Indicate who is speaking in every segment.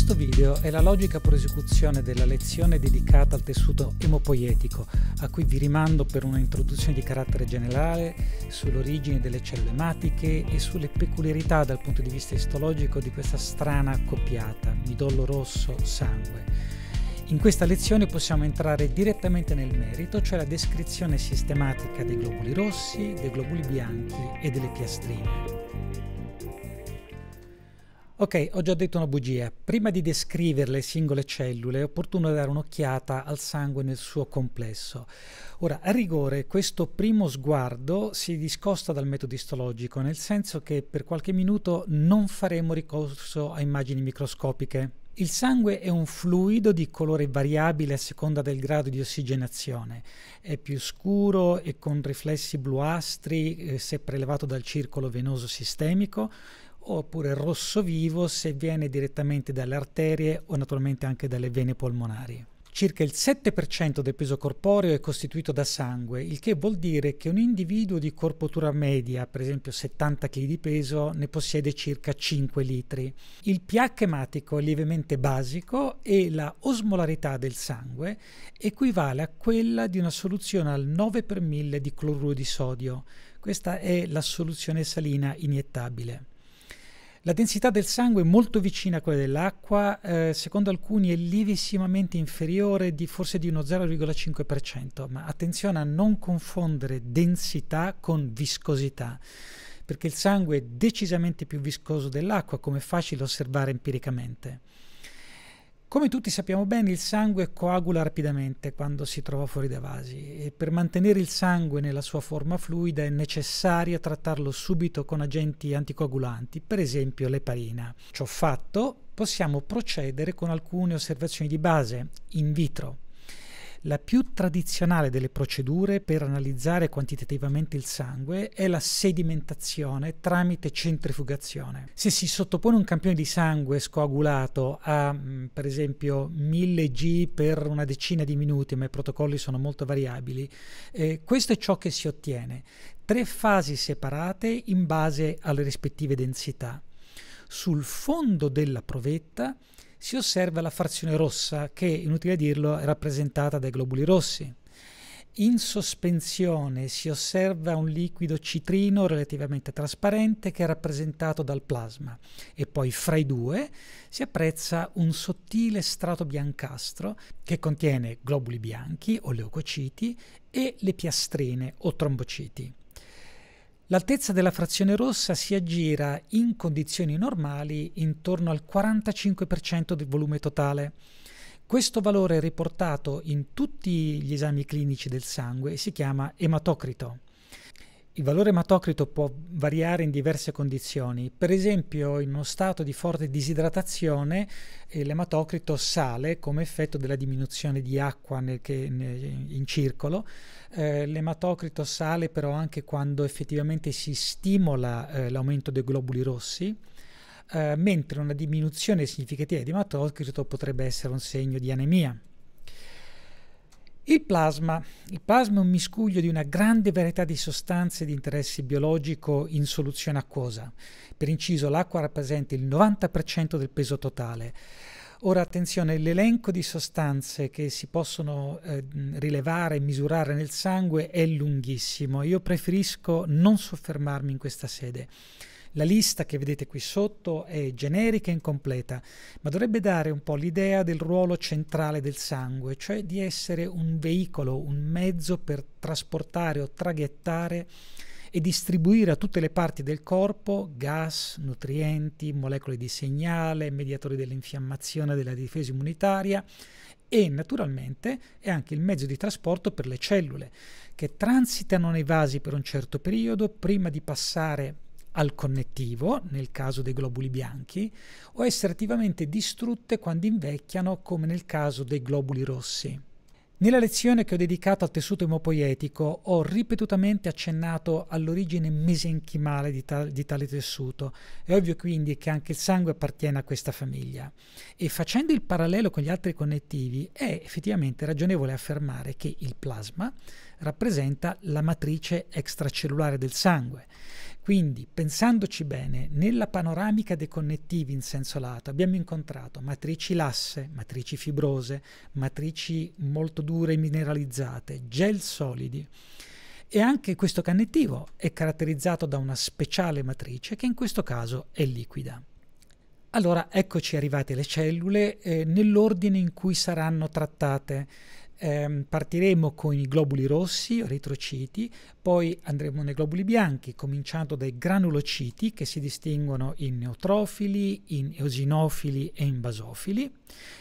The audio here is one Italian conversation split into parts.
Speaker 1: Questo video è la logica prosecuzione della lezione dedicata al tessuto emopoietico, a cui vi rimando per un'introduzione di carattere generale sull'origine delle cellule ematiche e sulle peculiarità dal punto di vista istologico di questa strana accoppiata, midollo rosso, sangue. In questa lezione possiamo entrare direttamente nel merito, cioè la descrizione sistematica dei globuli rossi, dei globuli bianchi e delle piastrine. Ok, ho già detto una bugia. Prima di descrivere le singole cellule è opportuno dare un'occhiata al sangue nel suo complesso. Ora, a rigore, questo primo sguardo si discosta dal metodo istologico, nel senso che per qualche minuto non faremo ricorso a immagini microscopiche. Il sangue è un fluido di colore variabile a seconda del grado di ossigenazione. È più scuro e con riflessi bluastri eh, se prelevato dal circolo venoso sistemico, oppure rosso vivo se viene direttamente dalle arterie o naturalmente anche dalle vene polmonari. Circa il 7% del peso corporeo è costituito da sangue, il che vuol dire che un individuo di corpatura media, per esempio 70 kg di peso, ne possiede circa 5 litri. Il pH ematico è lievemente basico e la osmolarità del sangue equivale a quella di una soluzione al 9 per 1000 di cloruro di sodio. Questa è la soluzione salina iniettabile. La densità del sangue è molto vicina a quella dell'acqua, eh, secondo alcuni è lievissimamente inferiore di forse di uno 0,5%, ma attenzione a non confondere densità con viscosità, perché il sangue è decisamente più viscoso dell'acqua, come è facile osservare empiricamente. Come tutti sappiamo bene, il sangue coagula rapidamente quando si trova fuori dai vasi e per mantenere il sangue nella sua forma fluida è necessario trattarlo subito con agenti anticoagulanti, per esempio l'eparina. Ciò fatto, possiamo procedere con alcune osservazioni di base in vitro. La più tradizionale delle procedure per analizzare quantitativamente il sangue è la sedimentazione tramite centrifugazione. Se si sottopone un campione di sangue scoagulato a mm, per esempio 1000 G per una decina di minuti, ma i protocolli sono molto variabili, eh, questo è ciò che si ottiene. Tre fasi separate in base alle rispettive densità. Sul fondo della provetta si osserva la frazione rossa che, inutile dirlo, è rappresentata dai globuli rossi. In sospensione si osserva un liquido citrino relativamente trasparente che è rappresentato dal plasma e poi fra i due si apprezza un sottile strato biancastro che contiene globuli bianchi o leucociti e le piastrine o trombociti. L'altezza della frazione rossa si aggira in condizioni normali intorno al 45% del volume totale. Questo valore è riportato in tutti gli esami clinici del sangue e si chiama ematocrito. Il valore ematocrito può variare in diverse condizioni, per esempio in uno stato di forte disidratazione eh, l'ematocrito sale come effetto della diminuzione di acqua nel, che, nel, in circolo, eh, l'ematocrito sale però anche quando effettivamente si stimola eh, l'aumento dei globuli rossi, eh, mentre una diminuzione significativa di ematocrito potrebbe essere un segno di anemia. Il plasma. Il plasma è un miscuglio di una grande varietà di sostanze di interesse biologico in soluzione acquosa. Per inciso, l'acqua rappresenta il 90% del peso totale. Ora attenzione, l'elenco di sostanze che si possono eh, rilevare e misurare nel sangue è lunghissimo. Io preferisco non soffermarmi in questa sede. La lista che vedete qui sotto è generica e incompleta, ma dovrebbe dare un po' l'idea del ruolo centrale del sangue, cioè di essere un veicolo, un mezzo per trasportare o traghettare e distribuire a tutte le parti del corpo gas, nutrienti, molecole di segnale, mediatori dell'infiammazione, e della difesa immunitaria e naturalmente è anche il mezzo di trasporto per le cellule che transitano nei vasi per un certo periodo prima di passare al connettivo, nel caso dei globuli bianchi, o essere attivamente distrutte quando invecchiano, come nel caso dei globuli rossi. Nella lezione che ho dedicato al tessuto emopoietico ho ripetutamente accennato all'origine mesenchimale di, ta- di, tale tessuto. È ovvio quindi che anche il sangue appartiene a questa famiglia. E facendo il parallelo con gli altri connettivi, è effettivamente ragionevole affermare che il plasma rappresenta la matrice extracellulare del sangue quindi, pensandoci bene, nella panoramica dei connettivi in senso lato abbiamo incontrato matrici lasse, matrici fibrose, matrici molto dure e mineralizzate, gel solidi. E anche questo connettivo è caratterizzato da una speciale matrice che in questo caso è liquida. Allora, eccoci arrivate le cellule eh, nell'ordine in cui saranno trattate eh, partiremo con i globuli rossi, eritrociti, poi andremo nei globuli bianchi, cominciando dai granulociti che si distinguono in neutrofili, in eosinofili e in basofili,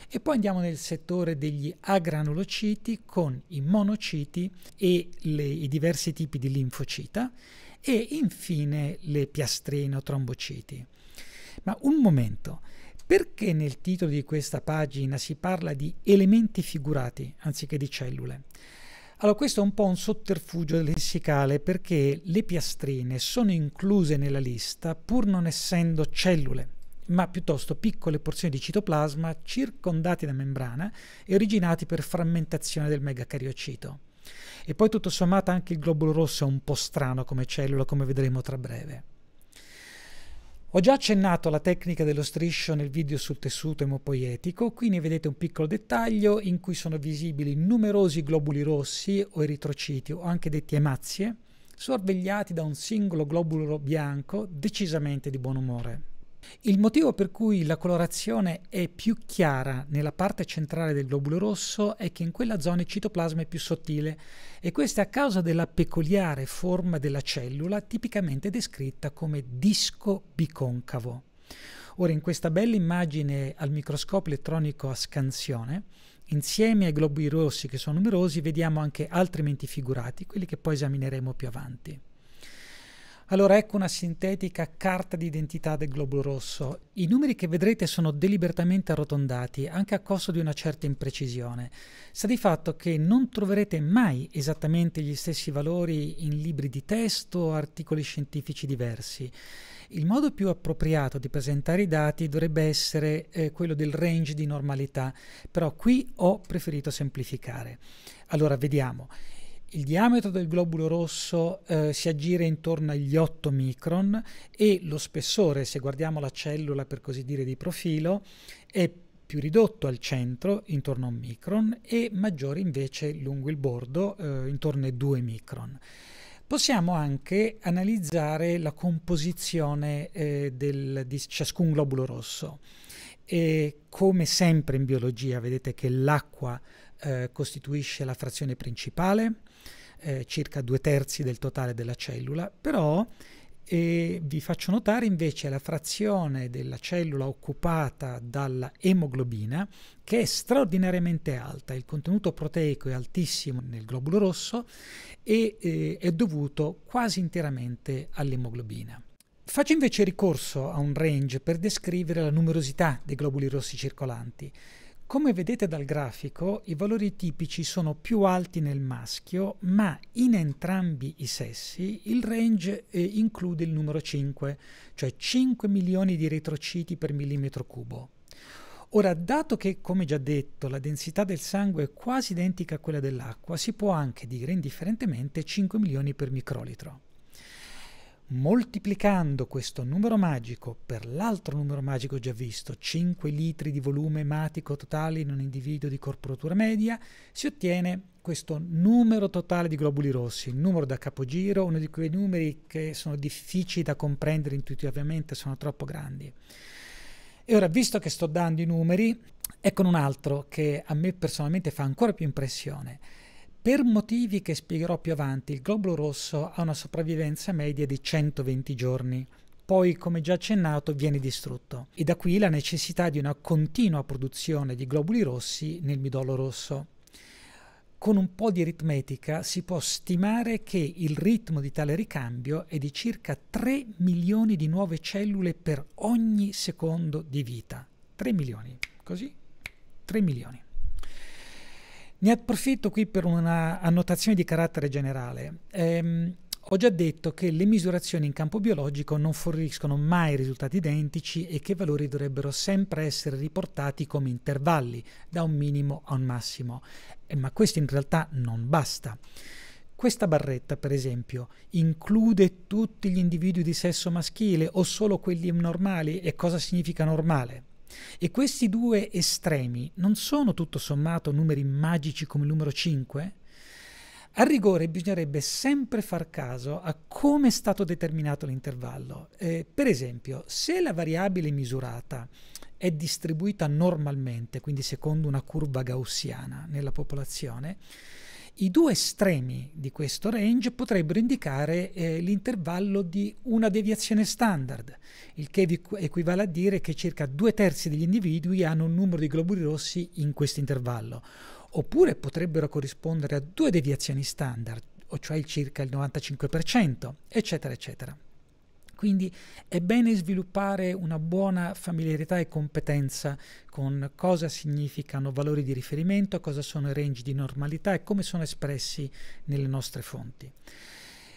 Speaker 1: e poi andiamo nel settore degli agranulociti con i monociti e le, i diversi tipi di linfocita, e infine le piastrine o trombociti. Ma un momento, perché nel titolo di questa pagina si parla di elementi figurati anziché di cellule? Allora, questo è un po' un sotterfugio lessicale perché le piastrine sono incluse nella lista pur non essendo cellule, ma piuttosto piccole porzioni di citoplasma circondate da membrana e originati per frammentazione del megacariocito. E poi tutto sommato anche il globulo rosso è un po' strano come cellula, come vedremo tra breve. Ho già accennato alla tecnica dello striscio nel video sul tessuto emopoietico, qui ne vedete un piccolo dettaglio in cui sono visibili numerosi globuli rossi o eritrociti o anche detti emazie, sorvegliati da un singolo globulo bianco decisamente di buon umore. Il motivo per cui la colorazione è più chiara nella parte centrale del globulo rosso è che in quella zona il citoplasma è più sottile e questo è a causa della peculiare forma della cellula tipicamente descritta come disco biconcavo. Ora in questa bella immagine al microscopio elettronico a scansione Insieme ai globuli rossi che sono numerosi vediamo anche altri menti figurati, quelli che poi esamineremo più avanti. Allora ecco una sintetica carta d'identità del globo rosso. I numeri che vedrete sono deliberatamente arrotondati, anche a costo di una certa imprecisione. Sta di fatto che non troverete mai esattamente gli stessi valori in libri di testo o articoli scientifici diversi. Il modo più appropriato di presentare i dati dovrebbe essere eh, quello del range di normalità, però qui ho preferito semplificare. Allora vediamo il diametro del globulo rosso eh, si aggira intorno agli 8 micron e lo spessore, se guardiamo la cellula per così dire di profilo, è più ridotto al centro, intorno a un micron, e maggiore invece lungo il bordo, eh, intorno ai 2 micron. Possiamo anche analizzare la composizione eh, del, di ciascun globulo rosso. E come sempre in biologia, vedete che l'acqua eh, costituisce la frazione principale, eh, circa due terzi del totale della cellula, però eh, vi faccio notare invece la frazione della cellula occupata dalla emoglobina che è straordinariamente alta, il contenuto proteico è altissimo nel globulo rosso e eh, è dovuto quasi interamente all'emoglobina. Faccio invece ricorso a un range per descrivere la numerosità dei globuli rossi circolanti. Come vedete dal grafico, i valori tipici sono più alti nel maschio, ma in entrambi i sessi il range eh, include il numero 5, cioè 5 milioni di eritrociti per millimetro cubo. Ora, dato che, come già detto, la densità del sangue è quasi identica a quella dell'acqua, si può anche dire indifferentemente 5 milioni per microlitro moltiplicando questo numero magico per l'altro numero magico già visto, 5 litri di volume ematico totale in un individuo di corporatura media, si ottiene questo numero totale di globuli rossi, il numero da capogiro, uno di quei numeri che sono difficili da comprendere intuitivamente, sono troppo grandi. E ora, visto che sto dando i numeri, ecco un altro che a me personalmente fa ancora più impressione. Per motivi che spiegherò più avanti, il globulo rosso ha una sopravvivenza media di 120 giorni, poi, come già accennato, viene distrutto. E da qui la necessità di una continua produzione di globuli rossi nel midollo rosso. Con un po' di aritmetica si può stimare che il ritmo di tale ricambio è di circa 3 milioni di nuove cellule per ogni secondo di vita. 3 milioni, così? 3 milioni. Ne approfitto qui per una annotazione di carattere generale. Ehm, ho già detto che le misurazioni in campo biologico non forniscono mai risultati identici e che i valori dovrebbero sempre essere riportati come intervalli, da un minimo a un massimo, eh, ma questo in realtà non basta. Questa barretta, per esempio, include tutti gli individui di sesso maschile o solo quelli normali e cosa significa normale? E questi due estremi non sono tutto sommato numeri magici come il numero 5? A rigore bisognerebbe sempre far caso a come è stato determinato l'intervallo. Eh, per esempio, se la variabile misurata è distribuita normalmente, quindi secondo una curva gaussiana nella popolazione, i due estremi di questo range potrebbero indicare eh, l'intervallo di una deviazione standard, il che equivale a dire che circa due terzi degli individui hanno un numero di globuli rossi in questo intervallo, oppure potrebbero corrispondere a due deviazioni standard, o cioè circa il 95%, eccetera, eccetera. Quindi è bene sviluppare una buona familiarità e competenza con cosa significano valori di riferimento, cosa sono i range di normalità e come sono espressi nelle nostre fonti.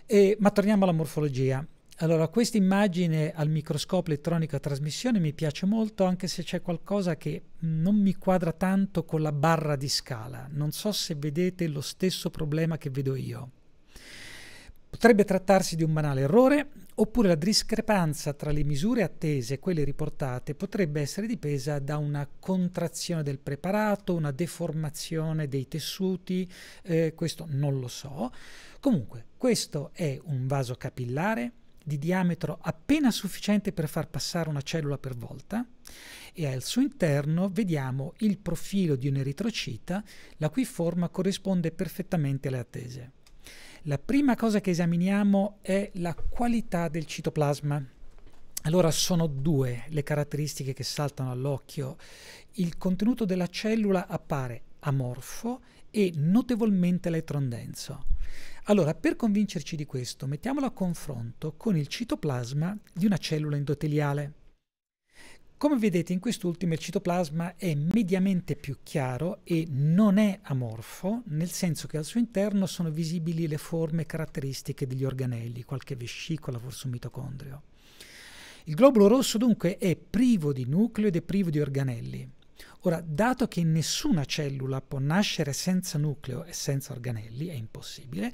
Speaker 1: E, ma torniamo alla morfologia. Allora, questa immagine al microscopio elettronico a trasmissione mi piace molto, anche se c'è qualcosa che non mi quadra tanto con la barra di scala. Non so se vedete lo stesso problema che vedo io. Potrebbe trattarsi di un banale errore oppure la discrepanza tra le misure attese e quelle riportate potrebbe essere dipesa da una contrazione del preparato, una deformazione dei tessuti, eh, questo non lo so. Comunque, questo è un vaso capillare di diametro appena sufficiente per far passare una cellula per volta e al suo interno vediamo il profilo di un eritrocita la cui forma corrisponde perfettamente alle attese. La prima cosa che esaminiamo è la qualità del citoplasma. Allora sono due le caratteristiche che saltano all'occhio. Il contenuto della cellula appare amorfo e notevolmente elettrondenso. Allora, per convincerci di questo, mettiamolo a confronto con il citoplasma di una cellula endoteliale. Come vedete in quest'ultimo il citoplasma è mediamente più chiaro e non è amorfo, nel senso che al suo interno sono visibili le forme caratteristiche degli organelli, qualche vescicola, forse un mitocondrio. Il globulo rosso dunque è privo di nucleo ed è privo di organelli. Ora, dato che nessuna cellula può nascere senza nucleo e senza organelli, è impossibile,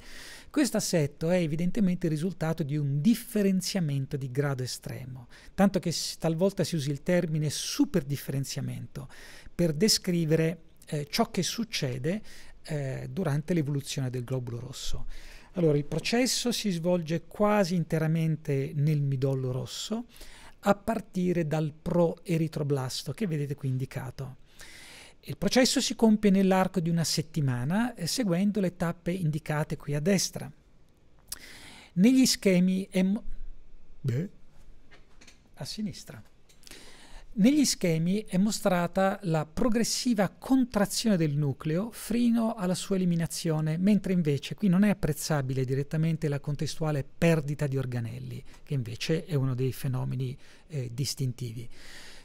Speaker 1: questo assetto è evidentemente il risultato di un differenziamento di grado estremo, tanto che talvolta si usa il termine superdifferenziamento per descrivere eh, ciò che succede eh, durante l'evoluzione del globulo rosso. Allora, il processo si svolge quasi interamente nel midollo rosso, a partire dal pro-eritroblasto che vedete qui indicato. Il processo si compie nell'arco di una settimana eh, seguendo le tappe indicate qui a destra. Negli schemi... Beh. A sinistra. Negli schemi è mostrata la progressiva contrazione del nucleo fino alla sua eliminazione, mentre invece qui non è apprezzabile direttamente la contestuale perdita di organelli, che invece è uno dei fenomeni eh, distintivi.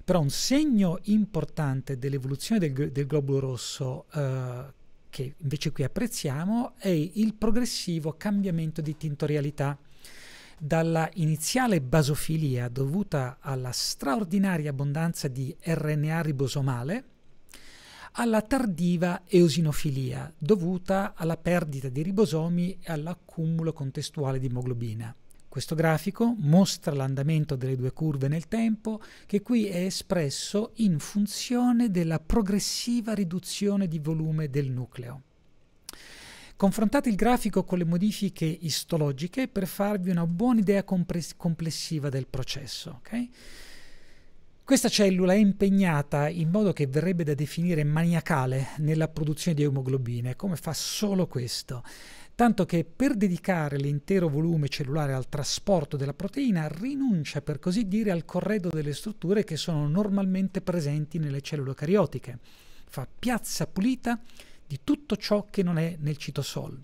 Speaker 1: Però un segno importante dell'evoluzione del, del, globulo rosso eh, che invece qui apprezziamo è il progressivo cambiamento di tintorialità dalla iniziale basofilia dovuta alla straordinaria abbondanza di RNA ribosomale alla tardiva eosinofilia dovuta alla perdita di ribosomi e all'accumulo contestuale di emoglobina. Questo grafico mostra l'andamento delle due curve nel tempo che qui è espresso in funzione della progressiva riduzione di volume del nucleo. Confrontate il grafico con le modifiche istologiche per farvi una buona idea complessiva del processo. Okay? Questa cellula è impegnata in modo che verrebbe da definire maniacale nella produzione di emoglobine, come fa solo questo, tanto che per dedicare l'intero volume cellulare al trasporto della proteina rinuncia per così dire al corredo delle strutture che sono normalmente presenti nelle cellule cariotiche. Fa piazza pulita di tutto ciò che non è nel citosol.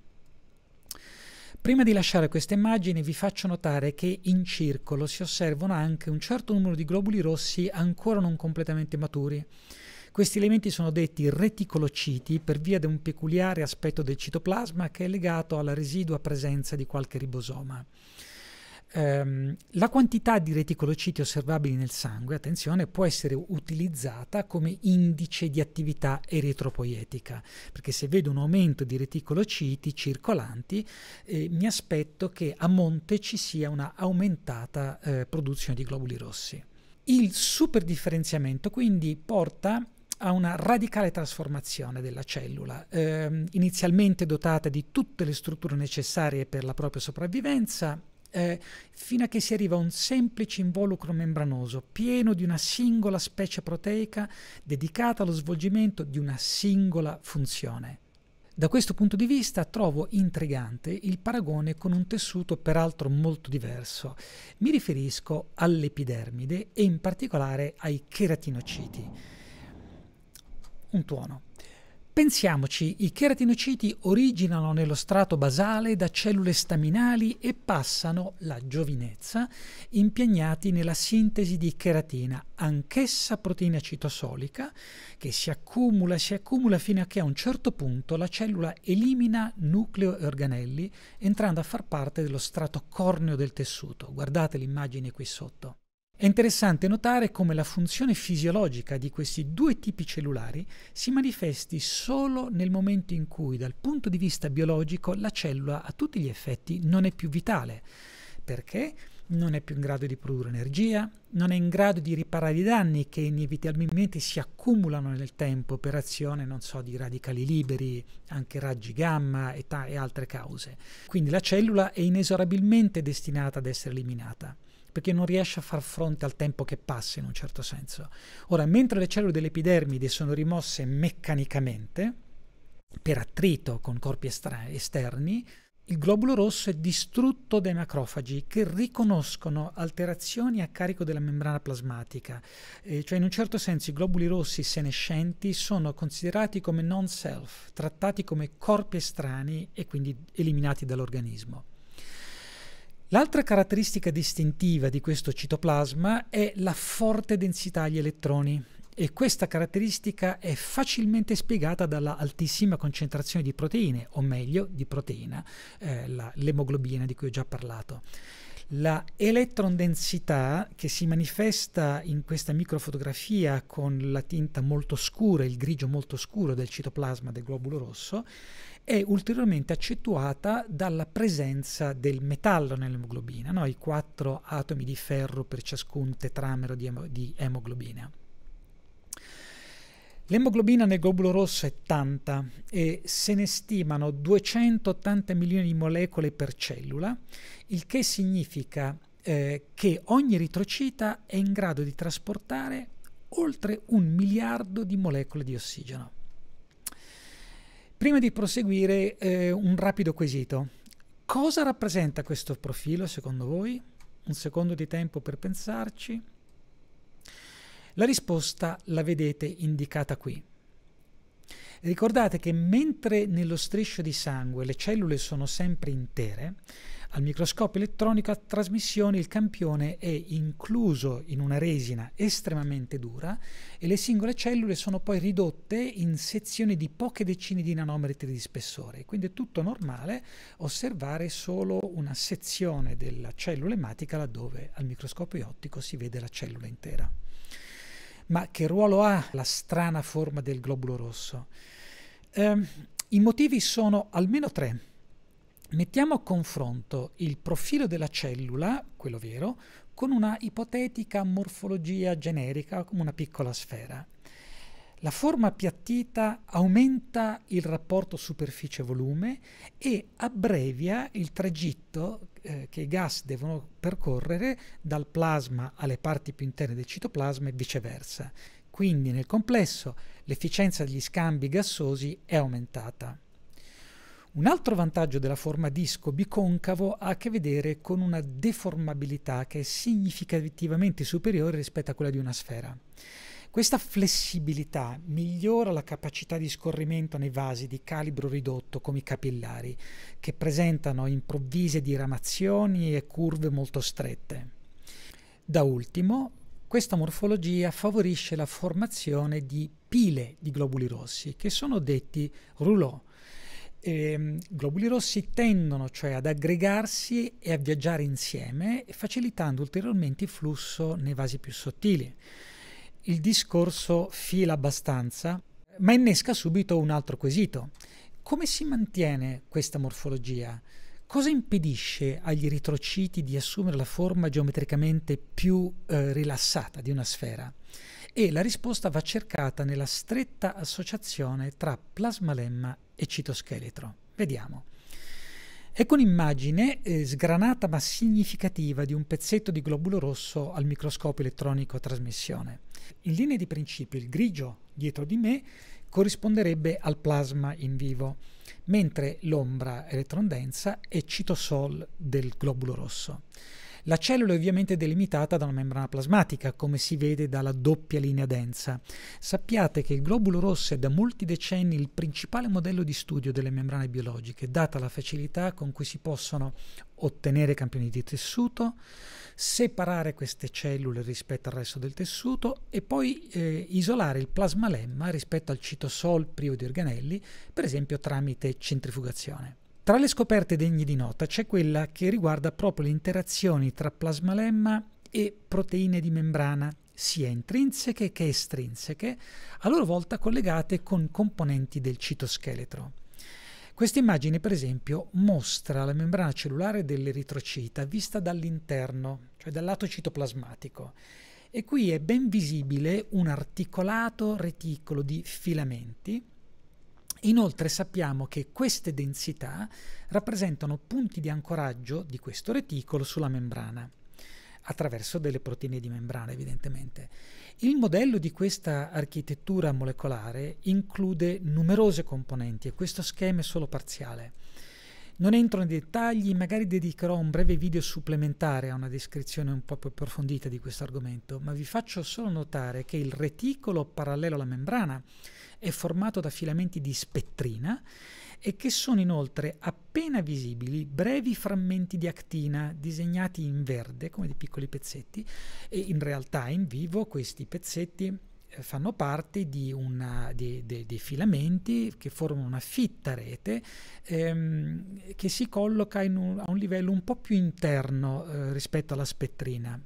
Speaker 1: Prima di lasciare questa immagine vi faccio notare che in circolo si osservano anche un certo numero di globuli rossi ancora non completamente maturi. Questi elementi sono detti reticolociti per via di un peculiare aspetto del citoplasma che è legato alla residua presenza di qualche ribosoma ehm, la quantità di reticolociti osservabili nel sangue, attenzione, può essere utilizzata come indice di attività eritropoietica, perché se vedo un aumento di reticolociti circolanti, eh, mi aspetto che a monte ci sia una aumentata eh, produzione di globuli rossi. Il superdifferenziamento quindi porta a una radicale trasformazione della cellula, ehm, inizialmente dotata di tutte le strutture necessarie per la propria sopravvivenza, eh, fino a che si arriva a un semplice involucro membranoso pieno di una singola specie proteica dedicata allo svolgimento di una singola funzione. Da questo punto di vista trovo intrigante il paragone con un tessuto peraltro molto diverso. Mi riferisco all'epidermide e in particolare ai cheratinociti. Un tuono. Pensiamoci, i cheratinociti originano nello strato basale da cellule staminali e passano la giovinezza impegnati nella sintesi di cheratina, anch'essa proteina citosolica, che si accumula si accumula fino a che a un certo punto la cellula elimina nucleo e organelli entrando a far parte dello strato corneo del tessuto. Guardate l'immagine qui sotto. È interessante notare come la funzione fisiologica di questi due tipi cellulari si manifesti solo nel momento in cui dal punto di vista biologico la cellula a tutti gli effetti non è più vitale, perché non è più in grado di produrre energia, non è in grado di riparare i danni che inevitabilmente si accumulano nel tempo per azione, non so, di radicali liberi, anche raggi gamma e, e altre cause. Quindi la cellula è inesorabilmente destinata ad essere eliminata perché non riesce a far fronte al tempo che passa in un certo senso. Ora, mentre le cellule dell'epidermide sono rimosse meccanicamente, per attrito con corpi esterni, il globulo rosso è distrutto dai macrofagi che riconoscono alterazioni a carico della membrana plasmatica, eh, cioè in un certo senso i globuli rossi senescenti sono considerati come non-self, trattati come corpi estranei e quindi eliminati dall'organismo. L'altra caratteristica distintiva di questo citoplasma è la forte densità agli elettroni e questa caratteristica è facilmente spiegata dalla altissima concentrazione di proteine, o meglio di proteina, eh, l'emoglobina di cui ho già parlato. La elettrondensità che si manifesta in questa microfotografia con la tinta molto scura, il grigio molto scuro del citoplasma del globulo rosso, è ulteriormente accentuata dalla presenza del metallo nell'emoglobina, no? i quattro atomi di ferro per ciascun tetramero di, em di emoglobina. L'emoglobina nel globulo rosso è tanta e se ne stimano 280 milioni di molecole per cellula, il che significa eh, che ogni eritrocita è in grado di trasportare oltre un miliardo di molecole di ossigeno. Prima di proseguire, eh, un rapido quesito. Cosa rappresenta questo profilo secondo voi? Un secondo di tempo per pensarci. La risposta la vedete indicata qui. Ricordate che mentre nello striscio di sangue le cellule sono sempre intere, al microscopio elettronico a trasmissione il campione è incluso in una resina estremamente dura e le singole cellule sono poi ridotte in sezioni di poche decine di nanometri di spessore. Quindi è tutto normale osservare solo una sezione della cellula ematica laddove al microscopio ottico si vede la cellula intera. Ma che ruolo ha la strana forma del globulo rosso? Eh, I motivi sono almeno tre. Mettiamo a confronto il profilo della cellula, quello vero, con una ipotetica morfologia generica, come una piccola sfera. La forma appiattita aumenta il rapporto superficie-volume e abbrevia il tragitto eh, che i gas devono percorrere dal plasma alle parti più interne del citoplasma e viceversa. Quindi nel complesso l'efficienza degli scambi gassosi è aumentata. Un altro vantaggio della forma disco biconcavo ha a che vedere con una deformabilità che è significativamente superiore rispetto a quella di una sfera. Questa flessibilità migliora la capacità di scorrimento nei vasi di calibro ridotto come i capillari, che presentano improvvise diramazioni e curve molto strette. Da ultimo, questa morfologia favorisce la formazione di pile di globuli rossi, che sono detti rouleau, eh, globuli rossi tendono cioè ad aggregarsi e a viaggiare insieme, facilitando ulteriormente il flusso nei vasi più sottili. Il discorso fila abbastanza, ma innesca subito un altro quesito. Come si mantiene questa morfologia? Cosa impedisce agli eritrociti di assumere la forma geometricamente più eh, rilassata di una sfera? E la risposta va cercata nella stretta associazione tra plasmalemma e citoscheletro. Vediamo. Ecco un'immagine eh, sgranata ma significativa di un pezzetto di globulo rosso al microscopio elettronico a trasmissione. In linea di principio il grigio dietro di me corrisponderebbe al plasma in vivo, mentre l'ombra elettrondensa è citosol del globulo rosso. La cellula è ovviamente delimitata da una membrana plasmatica, come si vede dalla doppia linea densa. Sappiate che il globulo rosso è da molti decenni il principale modello di studio delle membrane biologiche, data la facilità con cui si possono ottenere campioni di tessuto, separare queste cellule rispetto al resto del tessuto e poi eh, isolare il plasmalemma rispetto al citosol privo di organelli, per esempio tramite centrifugazione. Tra le scoperte degne di nota c'è quella che riguarda proprio le interazioni tra plasmalemma e proteine di membrana, sia intrinseche che estrinseche, a loro volta collegate con componenti del citoscheletro. Questa immagine, per esempio, mostra la membrana cellulare dell'eritrocita vista dall'interno, cioè dal lato citoplasmatico. E qui è ben visibile un articolato reticolo di filamenti Inoltre sappiamo che queste densità rappresentano punti di ancoraggio di questo reticolo sulla membrana, attraverso delle proteine di membrana evidentemente. Il modello di questa architettura molecolare include numerose componenti e questo schema è solo parziale. Non entro nei dettagli, magari dedicherò un breve video supplementare a una descrizione un po' più approfondita di questo argomento, ma vi faccio solo notare che il reticolo parallelo alla membrana è formato da filamenti di spettrina e che sono inoltre appena visibili brevi frammenti di actina disegnati in verde come dei piccoli pezzetti e in realtà in vivo questi pezzetti eh, fanno parte di una, di, de, dei filamenti che formano una fitta rete ehm, che si colloca un, a un livello un po' più interno eh, rispetto alla spettrina.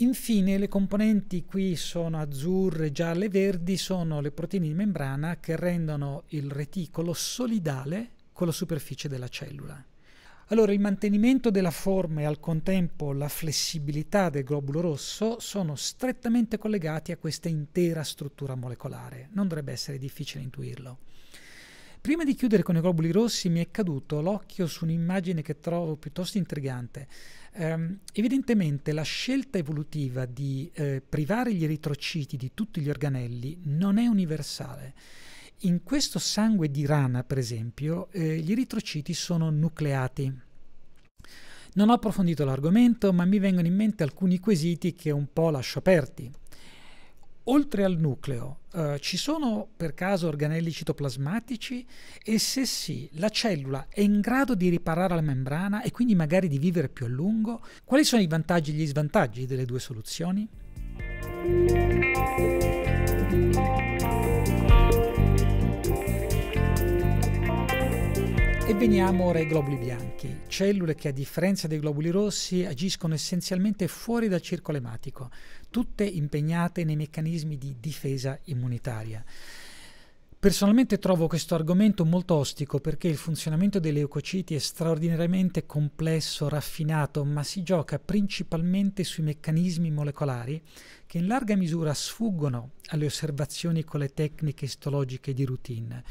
Speaker 1: Infine le componenti qui sono azzurre, gialle, e verdi, sono le proteine di membrana che rendono il reticolo solidale con la superficie della cellula. Allora, il mantenimento della forma e al contempo la flessibilità del globulo rosso sono strettamente collegati a questa intera struttura molecolare. Non dovrebbe essere difficile intuirlo. Prima di chiudere con i globuli rossi mi è caduto l'occhio su un'immagine che trovo piuttosto intrigante. Eh, evidentemente la scelta evolutiva di eh, privare gli eritrociti di tutti gli organelli non è universale in questo sangue di rana, per esempio, eh, gli eritrociti sono nucleati. Non ho approfondito l'argomento, ma mi vengono in mente alcuni quesiti che un po' lascio aperti. Oltre al nucleo, eh, ci sono per caso organelli citoplasmatici? E se sì, la cellula è in grado di riparare la membrana e quindi magari di vivere più a lungo? Quali sono i vantaggi e gli svantaggi delle due soluzioni? E veniamo ora ai globuli bianchi, cellule che a differenza dei globuli rossi agiscono essenzialmente fuori dal circolo ematico, tutte impegnate nei meccanismi di difesa immunitaria. Personalmente trovo questo argomento molto ostico perché il funzionamento dei leucociti è straordinariamente complesso, raffinato, ma si gioca principalmente sui meccanismi molecolari che in larga misura sfuggono alle osservazioni con le tecniche istologiche di routine.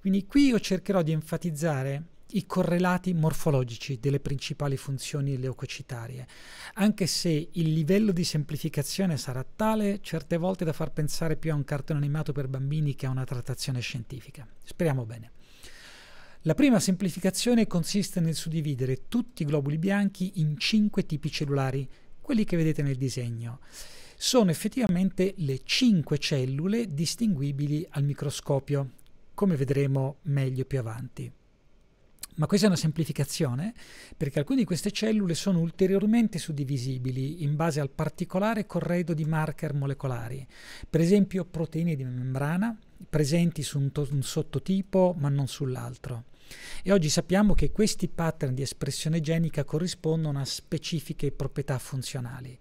Speaker 1: Quindi qui io cercherò di enfatizzare i correlati morfologici delle principali funzioni leucocitarie, anche se il livello di semplificazione sarà tale certe volte da far pensare più a un cartone animato per bambini che a una trattazione scientifica. Speriamo bene. La prima semplificazione consiste nel suddividere tutti i globuli bianchi in cinque tipi cellulari, quelli che vedete nel disegno. Sono effettivamente le cinque cellule distinguibili al microscopio, come vedremo meglio più avanti. Ma questa è una semplificazione perché alcune di queste cellule sono ulteriormente suddivisibili in base al particolare corredo di marker molecolari, per esempio proteine di membrana presenti su un, un sottotipo ma non sull'altro. E oggi sappiamo che questi pattern di espressione genica corrispondono a specifiche proprietà funzionali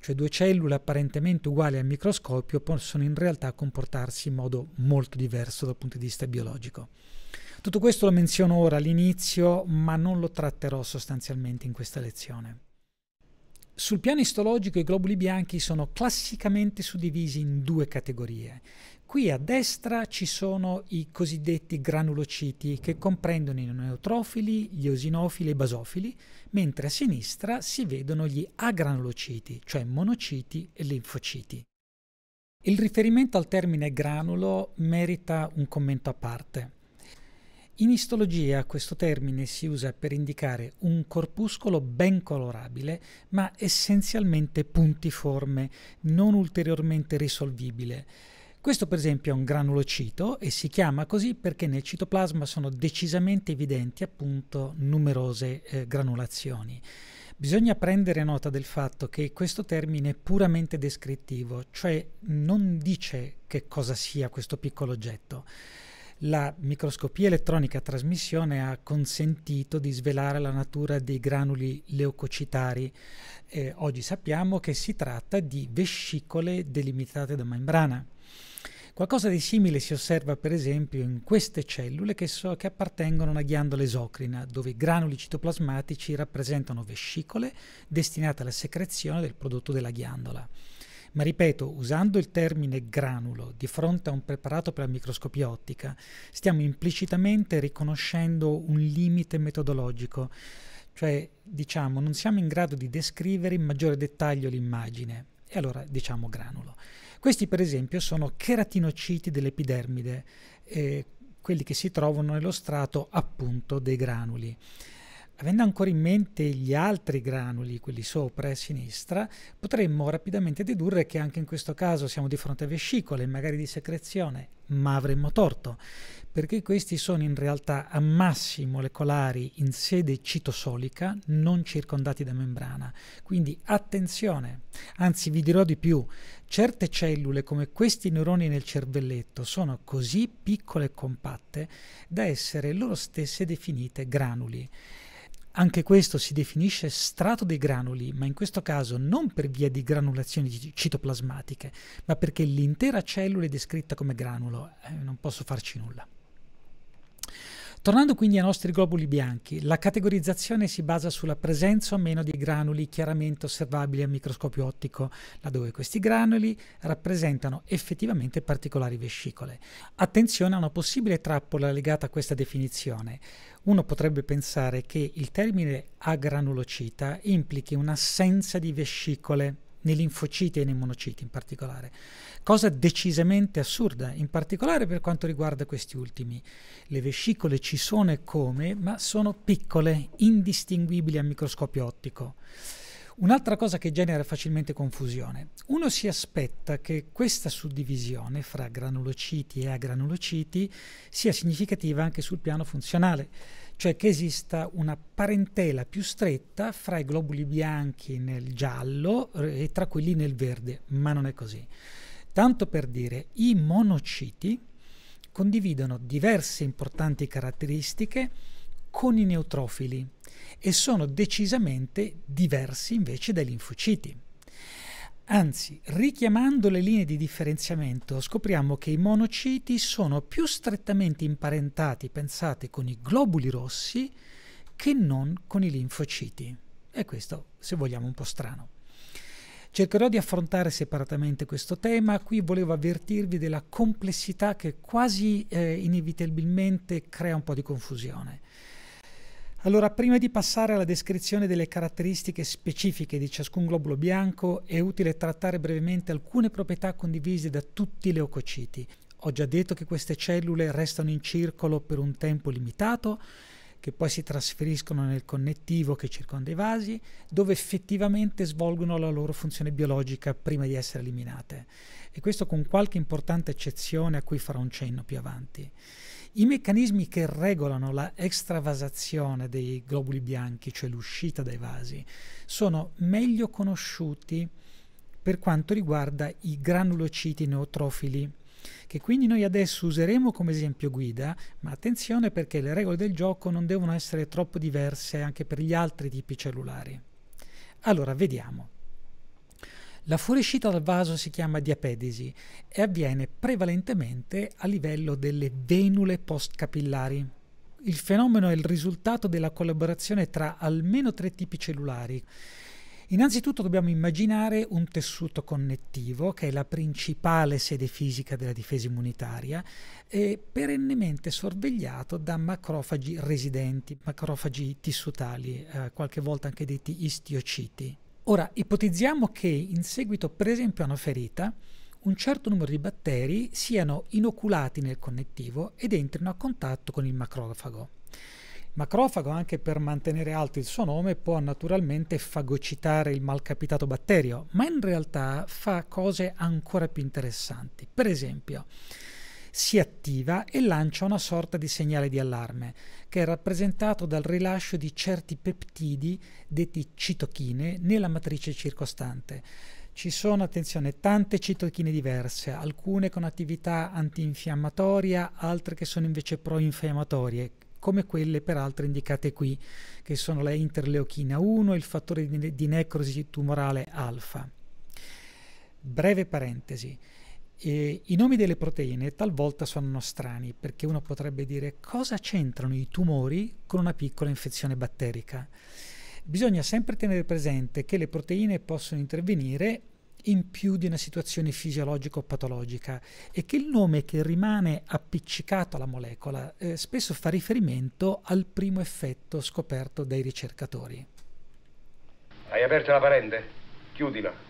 Speaker 1: cioè due cellule apparentemente uguali al microscopio possono in realtà comportarsi in modo molto diverso dal punto di vista biologico. Tutto questo lo menziono ora all'inizio, ma non lo tratterò sostanzialmente in questa lezione. Sul piano istologico i globuli bianchi sono classicamente suddivisi in due categorie. Qui a destra ci sono i cosiddetti granulociti che comprendono i neutrofili, gli osinofili e i basofili, mentre a sinistra si vedono gli agranulociti, cioè monociti e linfociti. Il riferimento al termine granulo merita un commento a parte. In istologia questo termine si usa per indicare un corpuscolo ben colorabile, ma essenzialmente puntiforme, non ulteriormente risolvibile questo per esempio è un granulocito e si chiama così perché nel citoplasma sono decisamente evidenti appunto numerose eh, granulazioni. Bisogna prendere nota del fatto che questo termine è puramente descrittivo, cioè non dice che cosa sia questo piccolo oggetto. La microscopia elettronica a trasmissione ha consentito di svelare la natura dei granuli leucocitari. Eh, oggi sappiamo che si tratta di vescicole delimitate da membrana Qualcosa di simile si osserva per esempio in queste cellule che, so, che appartengono a una ghiandola esocrina, dove i granuli citoplasmatici rappresentano vescicole destinate alla secrezione del prodotto della ghiandola. Ma ripeto, usando il termine granulo di fronte a un preparato per la microscopia ottica, stiamo implicitamente riconoscendo un limite metodologico, cioè diciamo non siamo in grado di descrivere in maggiore dettaglio l'immagine, e allora diciamo granulo. Questi per esempio sono cheratinociti dell'epidermide, eh, quelli che si trovano nello strato appunto dei granuli. Avendo ancora in mente gli altri granuli, quelli sopra e a sinistra, potremmo rapidamente dedurre che anche in questo caso siamo di fronte a vescicole, magari di secrezione, ma avremmo torto, perché questi sono in realtà ammassi molecolari in sede citosolica non circondati da membrana. Quindi attenzione, anzi vi dirò di più, certe cellule come questi neuroni nel cervelletto sono così piccole e compatte da essere loro stesse definite granuli anche questo si definisce strato dei granuli, ma in questo caso non per via di granulazioni citoplasmatiche, ma perché l'intera cellula è descritta come granulo. Eh, non posso farci nulla. Tornando quindi ai nostri globuli bianchi, la categorizzazione si basa sulla presenza o meno di granuli chiaramente osservabili al microscopio ottico, laddove questi granuli rappresentano effettivamente particolari vescicole. Attenzione a una possibile trappola legata a questa definizione. Uno potrebbe pensare che il termine agranulocita implichi un'assenza di vescicole nei linfociti e nei monociti in particolare, cosa decisamente assurda, in particolare per quanto riguarda questi ultimi. Le vescicole ci sono e come, ma sono piccole, indistinguibili al microscopio ottico. Un'altra cosa che genera facilmente confusione. Uno si aspetta che questa suddivisione fra granulociti e agranulociti sia significativa anche sul piano funzionale cioè che esista una parentela più stretta fra i globuli bianchi nel giallo eh, e tra quelli nel verde, ma non è così. Tanto per dire, i monociti condividono diverse importanti caratteristiche con i neutrofili e sono decisamente diversi invece dai linfociti. Anzi, richiamando le linee di differenziamento, scopriamo che i monociti sono più strettamente imparentati, pensate, con i globuli rossi che non con i linfociti. E questo, se vogliamo, un po' strano. Cercherò di affrontare separatamente questo tema, qui volevo avvertirvi della complessità che quasi eh, inevitabilmente crea un po' di confusione. Allora, prima di passare alla descrizione delle caratteristiche specifiche di ciascun globulo bianco, è utile trattare brevemente alcune proprietà condivise da tutti i leucociti. Ho già detto che queste cellule restano in circolo per un tempo limitato, che poi si trasferiscono nel connettivo che circonda i vasi, dove effettivamente svolgono la loro funzione biologica prima di essere eliminate. E questo con qualche importante eccezione a cui farò un cenno più avanti. I meccanismi che regolano la extravasazione dei globuli bianchi, cioè l'uscita dai vasi, sono meglio conosciuti per quanto riguarda i granulociti neutrofili, che quindi noi adesso useremo come esempio guida, ma attenzione perché le regole del gioco non devono essere troppo diverse anche per gli altri tipi cellulari. Allora, vediamo. La fuoriuscita dal vaso si chiama diapedesi e avviene prevalentemente a livello delle venule postcapillari. Il fenomeno è il risultato della collaborazione tra almeno tre tipi cellulari. Innanzitutto dobbiamo immaginare un tessuto connettivo, che è la principale sede fisica della difesa immunitaria, e perennemente sorvegliato da macrofagi residenti, macrofagi tissutali, eh, qualche volta anche detti istiociti. Ora, ipotizziamo che in seguito, per esempio, a una ferita, un certo numero di batteri siano inoculati nel connettivo ed entrino a contatto con il macrofago. Il macrofago, anche per mantenere alto il suo nome, può naturalmente fagocitare il malcapitato batterio, ma in realtà fa cose ancora più interessanti. Per esempio, si attiva e lancia una sorta di segnale di allarme, che è rappresentato dal rilascio di certi peptidi, detti citochine, nella matrice circostante. Ci sono, attenzione, tante citochine diverse, alcune con attività antinfiammatoria, altre che sono invece pro-infiammatorie, come quelle peraltro indicate qui, che sono la interleuchina 1 e il fattore di necrosi tumorale alfa. Breve parentesi. E I nomi delle proteine talvolta suonano strani perché uno potrebbe dire cosa c'entrano i tumori con una piccola infezione batterica. Bisogna sempre tenere presente che le proteine possono intervenire in più di una situazione fisiologica o patologica e che il nome che rimane appiccicato alla molecola eh, spesso fa riferimento al primo effetto scoperto dai ricercatori. Hai aperto la parente? Chiudila.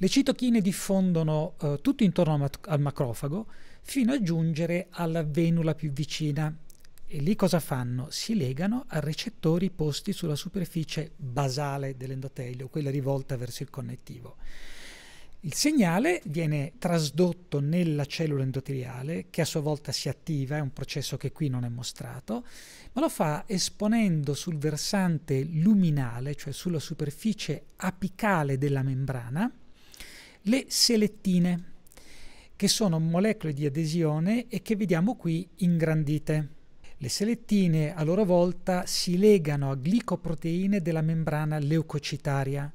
Speaker 1: Le citochine diffondono eh, tutto intorno al, mac al macrofago fino a giungere alla venula più vicina. E lì cosa fanno? Si legano a recettori posti sulla superficie basale dell'endotelio, quella rivolta verso il connettivo. Il segnale viene trasdotto nella cellula endoteliale che a sua volta si attiva, è un processo che qui non è mostrato, ma lo fa esponendo sul versante luminale, cioè sulla superficie apicale della membrana, le selettine, che sono molecole di adesione e che vediamo qui ingrandite. Le selettine a loro volta si legano a glicoproteine della membrana leucocitaria.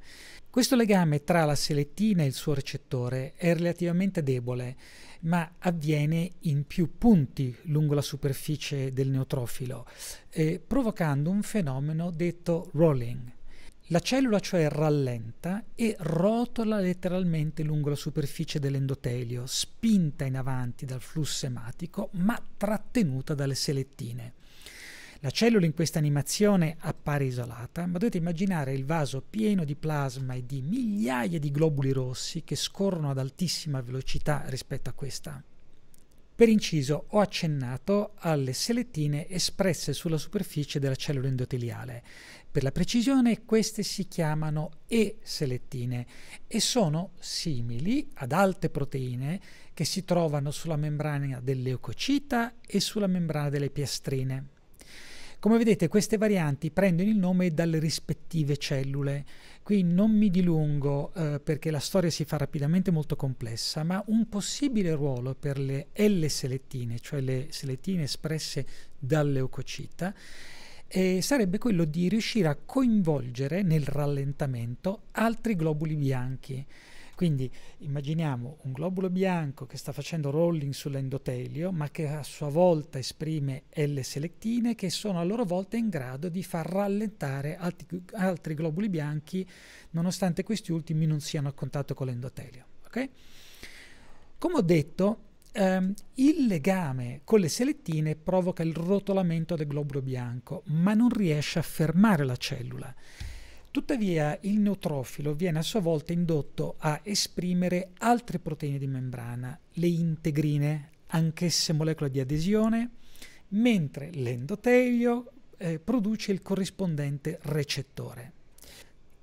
Speaker 1: Questo legame tra la selettina e il suo recettore è relativamente debole, ma avviene in più punti lungo la superficie del neutrofilo, eh, provocando un fenomeno detto rolling. La cellula cioè rallenta e rotola letteralmente lungo la superficie dell'endotelio, spinta in avanti dal flusso ematico ma trattenuta dalle selettine. La cellula in questa animazione appare isolata, ma dovete immaginare il vaso pieno di plasma e di migliaia di globuli rossi che scorrono ad altissima velocità rispetto a questa. Per inciso, ho accennato alle selettine espresse sulla superficie della cellula endoteliale. Per la precisione queste si chiamano E-selettine e sono simili ad altre proteine che si trovano sulla membrana dell'eucocita e sulla membrana delle piastrine. Come vedete queste varianti prendono il nome dalle rispettive cellule. Qui non mi dilungo eh, perché la storia si fa rapidamente molto complessa, ma un possibile ruolo per le L-selettine, cioè le selettine espresse dall'eucocita, eh, sarebbe quello di riuscire a coinvolgere nel rallentamento altri globuli bianchi. Quindi immaginiamo un globulo bianco che sta facendo rolling sull'endotelio, ma che a sua volta esprime L-selettine che sono a loro volta in grado di far rallentare altri, altri globuli bianchi, nonostante questi ultimi non siano a contatto con l'endotelio. Okay? Come ho detto, Um, il legame con le selettine provoca il rotolamento del globulo bianco, ma non riesce a fermare la cellula. Tuttavia il neutrofilo viene a sua volta indotto a esprimere altre proteine di membrana, le integrine, anch'esse molecole di adesione, mentre l'endotelio eh, produce il corrispondente recettore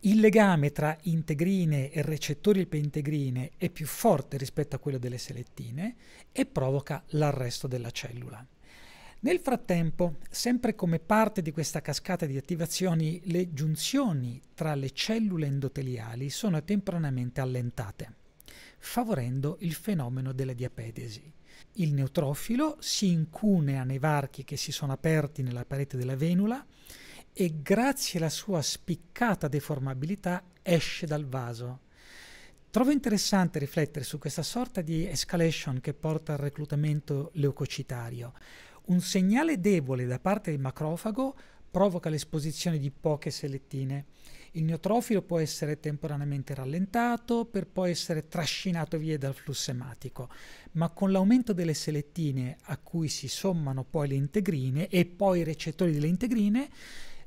Speaker 1: il legame tra integrine e recettori peintegrine è più forte rispetto a quello delle selettine e provoca l'arresto della cellula. Nel frattempo, sempre come parte di questa cascata di attivazioni, le giunzioni tra le cellule endoteliali sono temporaneamente allentate, favorendo il fenomeno della diapedesi. Il neutrofilo si incunea nei varchi che si sono aperti nella parete della venula, e grazie alla sua spiccata deformabilità esce dal vaso. Trovo interessante riflettere su questa sorta di escalation che porta al reclutamento leucocitario. Un segnale debole da parte del macrofago provoca l'esposizione di poche selettine. Il neutrofilo può essere temporaneamente rallentato per poi essere trascinato via dal flusso ematico, ma con l'aumento delle selettine a cui si sommano poi le integrine e poi i recettori delle integrine,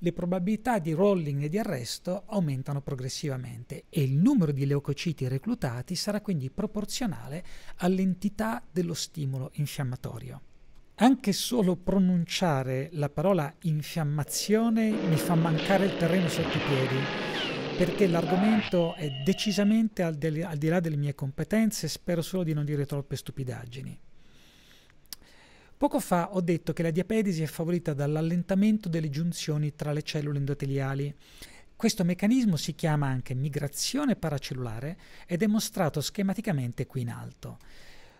Speaker 1: le probabilità di rolling e di arresto aumentano progressivamente e il numero di leucociti reclutati sarà quindi proporzionale all'entità dello stimolo infiammatorio. Anche solo pronunciare la parola infiammazione mi fa mancare il terreno sotto i piedi perché l'argomento è decisamente al, di là delle mie competenze, e spero solo di non dire troppe stupidaggini. Poco fa ho detto che la diapedisi è favorita dall'allentamento delle giunzioni tra le cellule endoteliali. Questo meccanismo si chiama anche migrazione paracellulare ed è mostrato schematicamente qui in alto.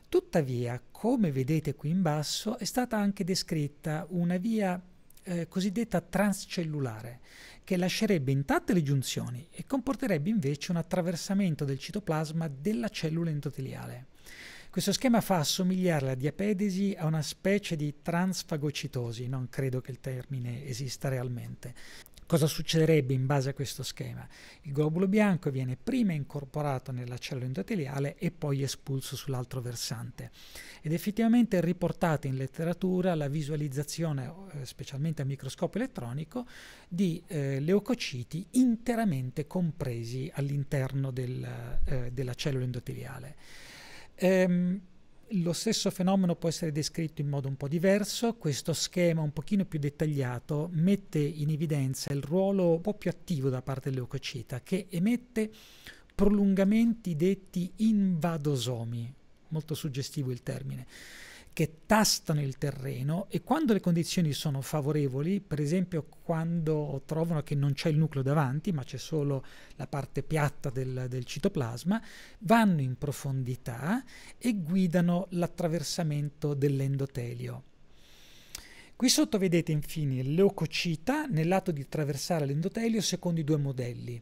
Speaker 1: Tuttavia, come vedete qui in basso, è stata anche descritta una via eh, cosiddetta transcellulare, che lascerebbe intatte le giunzioni e comporterebbe invece un attraversamento del citoplasma della cellula endoteliale. Questo schema fa assomigliare la diapedesi a una specie di transfagocitosi, non credo che il termine esista realmente. Cosa succederebbe in base a questo schema? Il globulo bianco viene prima incorporato nella cellula endoteliale e poi espulso sull'altro versante. Ed effettivamente è riportata in letteratura la visualizzazione, eh, specialmente a microscopio elettronico, di eh, leucociti interamente compresi all'interno del, eh, della cellula endoteliale. Ehm, lo stesso fenomeno può essere descritto in modo un po' diverso, questo schema un pochino più dettagliato mette in evidenza il ruolo un po' più attivo da parte dell'eucocita che emette prolungamenti detti invadosomi, molto suggestivo il termine che tastano il terreno e quando le condizioni sono favorevoli, per esempio quando trovano che non c'è il nucleo davanti, ma c'è solo la parte piatta del, del citoplasma, vanno in profondità e guidano l'attraversamento dell'endotelio. Qui sotto vedete infine l'eucocita nell'atto di attraversare l'endotelio secondo i due modelli.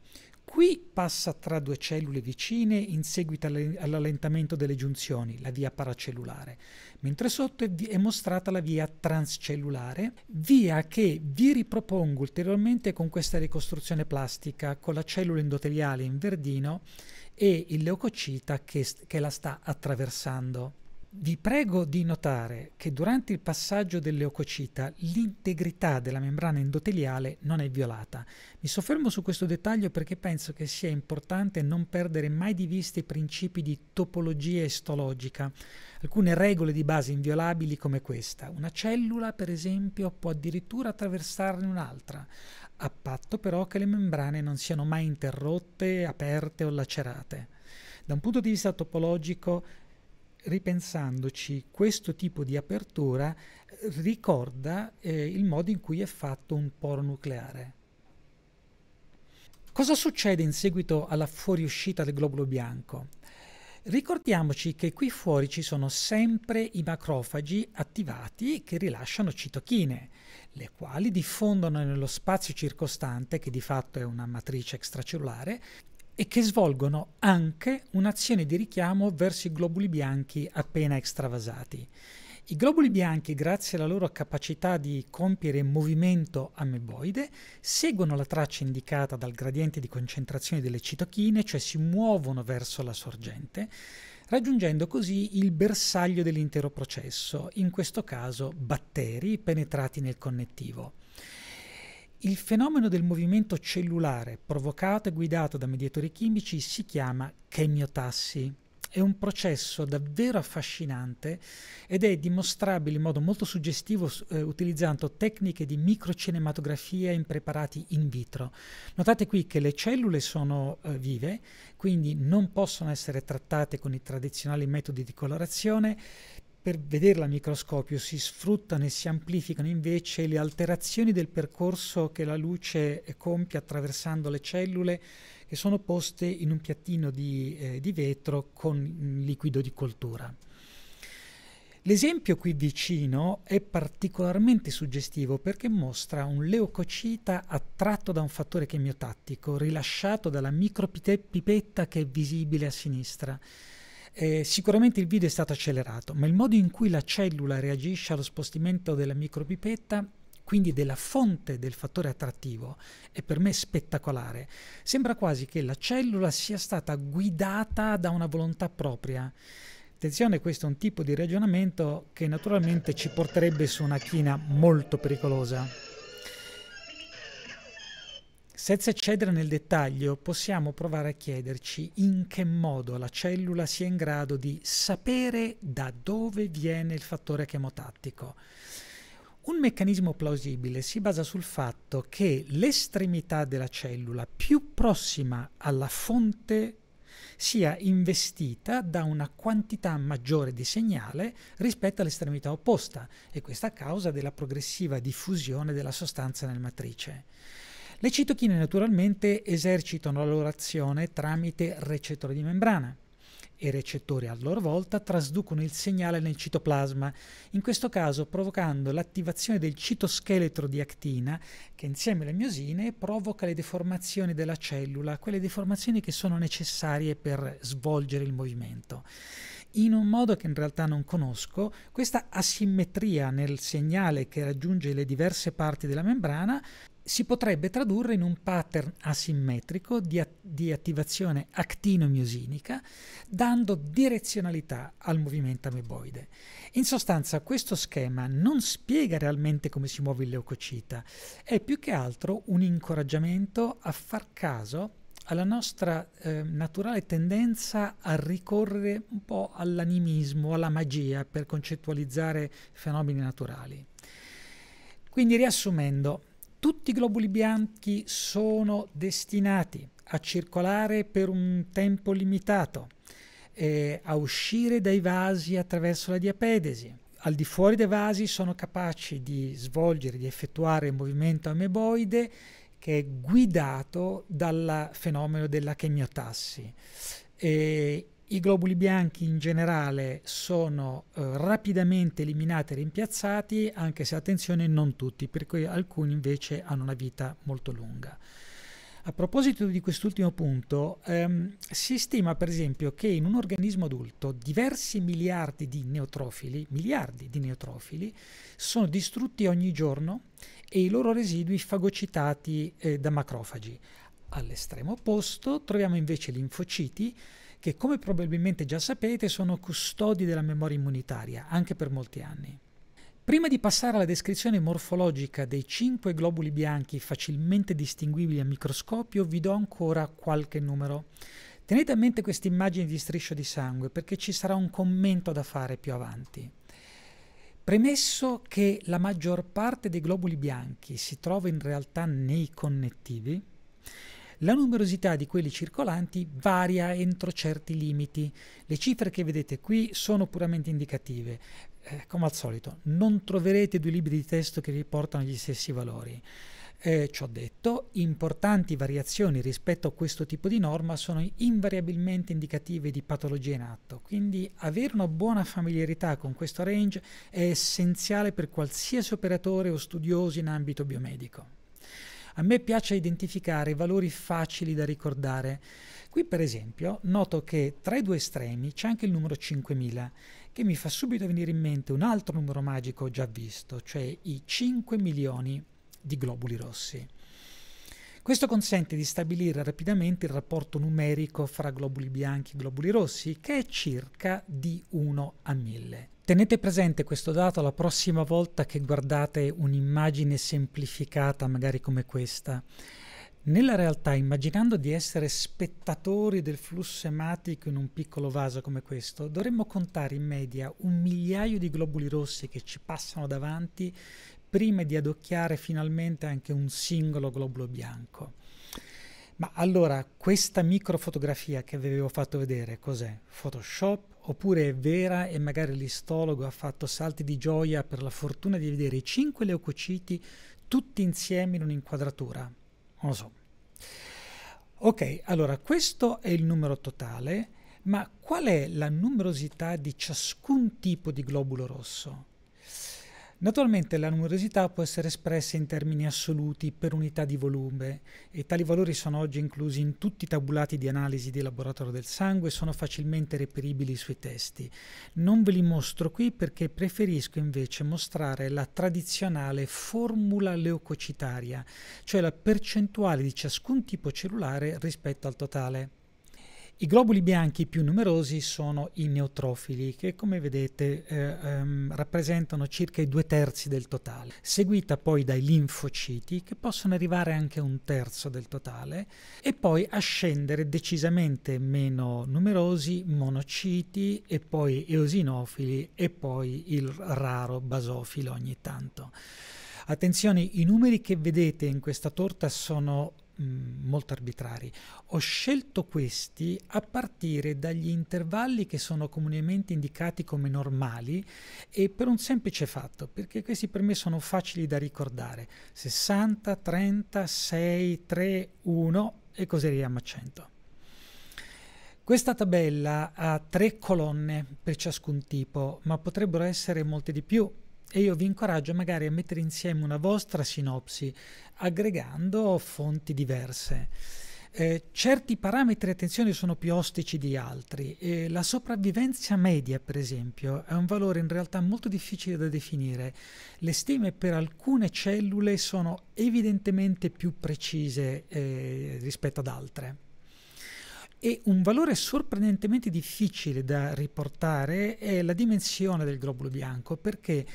Speaker 1: Qui passa tra due cellule vicine in seguito all'allentamento delle giunzioni, la via paracellulare, mentre sotto è, mostrata la via transcellulare, via che vi ripropongo ulteriormente con questa ricostruzione plastica, con la cellula endoteliale in verdino e il leucocita che, che la sta attraversando. Vi prego di notare che durante il passaggio dell'eococita l'integrità della membrana endoteliale non è violata. Mi soffermo su questo dettaglio perché penso che sia importante non perdere mai di vista i principi di topologia istologica, alcune regole di base inviolabili come questa. Una cellula, per esempio, può addirittura attraversarne un'altra, a patto però che le membrane non siano mai interrotte, aperte o lacerate. Da un punto di vista topologico, ripensandoci, questo tipo di apertura eh, ricorda eh, il modo in cui è fatto un poro nucleare. Cosa succede in seguito alla fuoriuscita del globulo bianco? Ricordiamoci che qui fuori ci sono sempre i macrofagi attivati che rilasciano citochine, le quali diffondono nello spazio circostante, che di fatto è una matrice extracellulare, e che svolgono anche un'azione di richiamo verso i globuli bianchi appena extravasati. I globuli bianchi, grazie alla loro capacità di compiere movimento ameboide, seguono la traccia indicata dal gradiente di concentrazione delle citochine, cioè si muovono verso la sorgente, raggiungendo così il bersaglio dell'intero processo, in questo caso batteri penetrati nel connettivo. Il fenomeno del movimento cellulare provocato e guidato da mediatori chimici si chiama chemiotassi. È un processo davvero affascinante ed è dimostrabile in modo molto suggestivo eh, utilizzando tecniche di microcinematografia in preparati in vitro. Notate qui che le cellule sono eh, vive, quindi non possono essere trattate con i tradizionali metodi di colorazione, per vederla a microscopio si sfruttano e si amplificano invece le alterazioni del percorso che la luce compie attraversando le cellule che sono poste in un piattino di, eh, di vetro con liquido di coltura. L'esempio qui vicino è particolarmente suggestivo perché mostra un leucocita attratto da un fattore chemiotattico rilasciato dalla micropipetta che è visibile a sinistra eh, sicuramente il video è stato accelerato, ma il modo in cui la cellula reagisce allo spostamento della micropipetta quindi della fonte del fattore attrattivo, è per me spettacolare. Sembra quasi che la cellula sia stata guidata da una volontà propria. Attenzione, questo è un tipo di ragionamento che naturalmente ci porterebbe su una china molto pericolosa. Senza eccedere nel dettaglio, possiamo provare a chiederci in che modo la cellula sia in grado di sapere da dove viene il fattore chemotattico. Un meccanismo plausibile si basa sul fatto che l'estremità della cellula più prossima alla fonte sia investita da una quantità maggiore di segnale rispetto all'estremità opposta e questa a causa della progressiva diffusione della sostanza nel matrice. Le citochine naturalmente esercitano la loro azione tramite recettori di membrana e i recettori a loro volta trasducono il segnale nel citoplasma, in questo caso provocando l'attivazione del citoscheletro di actina che insieme alle miosine provoca le deformazioni della cellula, quelle deformazioni che sono necessarie per svolgere il movimento. In un modo che in realtà non conosco, questa asimmetria nel segnale che raggiunge le diverse parti della membrana si potrebbe tradurre in un pattern asimmetrico di, at di attivazione actinomiosinica, dando direzionalità al movimento ameboide. In sostanza, questo schema non spiega realmente come si muove il leucocita, è più che altro un incoraggiamento a far caso alla nostra eh, naturale tendenza a ricorrere un po' all'animismo, alla magia per concettualizzare fenomeni naturali. Quindi riassumendo, tutti i globuli bianchi sono destinati a circolare per un tempo limitato, eh, a uscire dai vasi attraverso la diapedesi. Al di fuori dei vasi sono capaci di svolgere, di effettuare il movimento ameboide che è guidato dal fenomeno della chemiotassi. E i globuli bianchi in generale sono eh, rapidamente eliminati e rimpiazzati, anche se attenzione non tutti, per cui alcuni invece hanno una vita molto lunga. A proposito di quest'ultimo punto, ehm, si stima per esempio che in un organismo adulto diversi miliardi di neutrofili, miliardi di neutrofili, sono distrutti ogni giorno e i loro residui fagocitati eh, da macrofagi. All'estremo opposto troviamo invece linfociti, che come probabilmente già sapete sono custodi della memoria immunitaria, anche per molti anni. Prima di passare alla descrizione morfologica dei cinque globuli bianchi facilmente distinguibili a microscopio, vi do ancora qualche numero. Tenete a mente questa immagine di striscio di sangue perché ci sarà un commento da fare più avanti. Premesso che la maggior parte dei globuli bianchi si trova in realtà nei connettivi, la numerosità di quelli circolanti varia entro certi limiti. Le cifre che vedete qui sono puramente indicative. Eh, come al solito, non troverete due libri di testo che riportano gli stessi valori. Eh, ciò detto, importanti variazioni rispetto a questo tipo di norma sono invariabilmente indicative di patologie in atto, quindi avere una buona familiarità con questo range è essenziale per qualsiasi operatore o studioso in ambito biomedico. A me piace identificare i valori facili da ricordare. Qui per esempio noto che tra i due estremi c'è anche il numero 5000, che mi fa subito venire in mente un altro numero magico già visto, cioè i 5 milioni di globuli rossi. Questo consente di stabilire rapidamente il rapporto numerico fra globuli bianchi e globuli rossi, che è circa di 1 a 1000. Tenete presente questo dato la prossima volta che guardate un'immagine semplificata, magari come questa. Nella realtà, immaginando di essere spettatori del flusso ematico in un piccolo vaso come questo, dovremmo contare in media un migliaio di globuli rossi che ci passano davanti prima di adocchiare finalmente anche un singolo globulo bianco. Ma allora, questa microfotografia che vi avevo fatto vedere, cos'è? Photoshop? oppure è vera e magari l'istologo ha fatto salti di gioia per la fortuna di vedere i cinque leucociti tutti insieme in un'inquadratura. Non lo so. Ok, allora questo è il numero totale, ma qual è la numerosità di ciascun tipo di globulo rosso? Naturalmente la numerosità può essere espressa in termini assoluti per unità di volume e tali valori sono oggi inclusi in tutti i tabulati di analisi di laboratorio del sangue e sono facilmente reperibili sui testi. Non ve li mostro qui perché preferisco invece mostrare la tradizionale formula leucocitaria, cioè la percentuale di ciascun tipo cellulare rispetto al totale. I globuli bianchi più numerosi sono i neutrofili, che come vedete eh, ehm, rappresentano circa i due terzi del totale, seguita poi dai linfociti, che possono arrivare anche a un terzo del totale, e poi a scendere decisamente meno numerosi monociti, e poi eosinofili, e poi il raro basofilo ogni tanto. Attenzione, i numeri che vedete in questa torta sono molto arbitrari. Ho scelto questi a partire dagli intervalli che sono comunemente indicati come normali e per un semplice fatto, perché questi per me sono facili da ricordare. 60, 30, 6, 3, 1 e così arriviamo a 100. Questa tabella ha tre colonne per ciascun tipo, ma potrebbero essere molte di più e io vi incoraggio magari a mettere insieme una vostra sinopsi aggregando fonti diverse. Eh, certi parametri, attenzione, sono più ostici di altri. Eh, la sopravvivenza media, per esempio, è un valore in realtà molto difficile da definire. Le stime per alcune cellule sono evidentemente più precise eh, rispetto ad altre. E un valore sorprendentemente difficile da riportare è la dimensione del globulo bianco, perché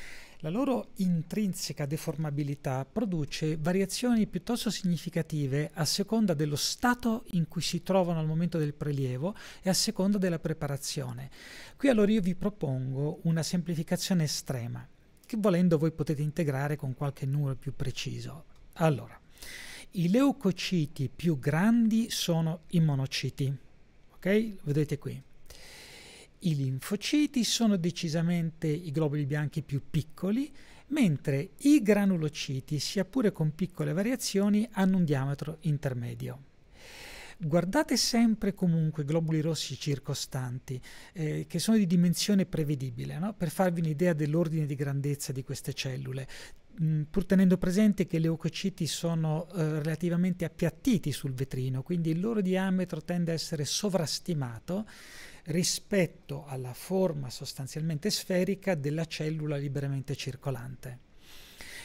Speaker 1: la loro intrinseca deformabilità produce variazioni piuttosto significative a seconda dello stato in cui si trovano al momento del prelievo e a seconda della preparazione. Qui allora io vi propongo una semplificazione estrema, che volendo voi potete integrare con qualche numero più preciso. Allora, i leucociti più grandi sono i monociti, ok? Vedete qui. I linfociti sono decisamente i globuli bianchi più piccoli, mentre i granulociti, sia pure con piccole variazioni, hanno un diametro intermedio. Guardate sempre comunque i globuli rossi circostanti, eh, che sono di dimensione prevedibile, no? per farvi un'idea dell'ordine di grandezza di queste cellule mm, pur tenendo presente che i leucociti sono eh, relativamente appiattiti sul vetrino, quindi il loro diametro tende a essere sovrastimato rispetto alla forma sostanzialmente sferica della cellula liberamente circolante.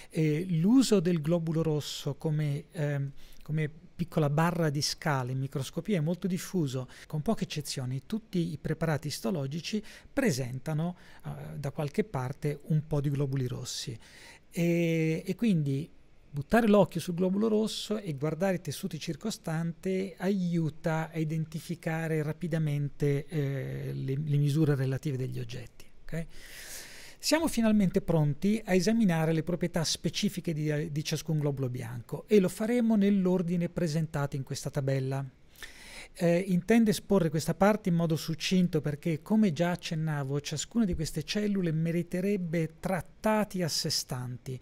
Speaker 1: E l'uso del globulo rosso come, eh, come piccola barra di scale in microscopia è molto diffuso, con poche eccezioni tutti i preparati istologici presentano eh, da qualche parte un po' di globuli rossi e, e quindi Buttare l'occhio sul globulo rosso e guardare i tessuti circostanti aiuta a identificare rapidamente eh, le, le, misure relative degli oggetti. Okay? Siamo finalmente pronti a esaminare le proprietà specifiche di, di ciascun globulo bianco e lo faremo nell'ordine presentato in questa tabella. Eh, intendo esporre questa parte in modo succinto perché, come già accennavo, ciascuna di queste cellule meriterebbe trattati a sé stanti.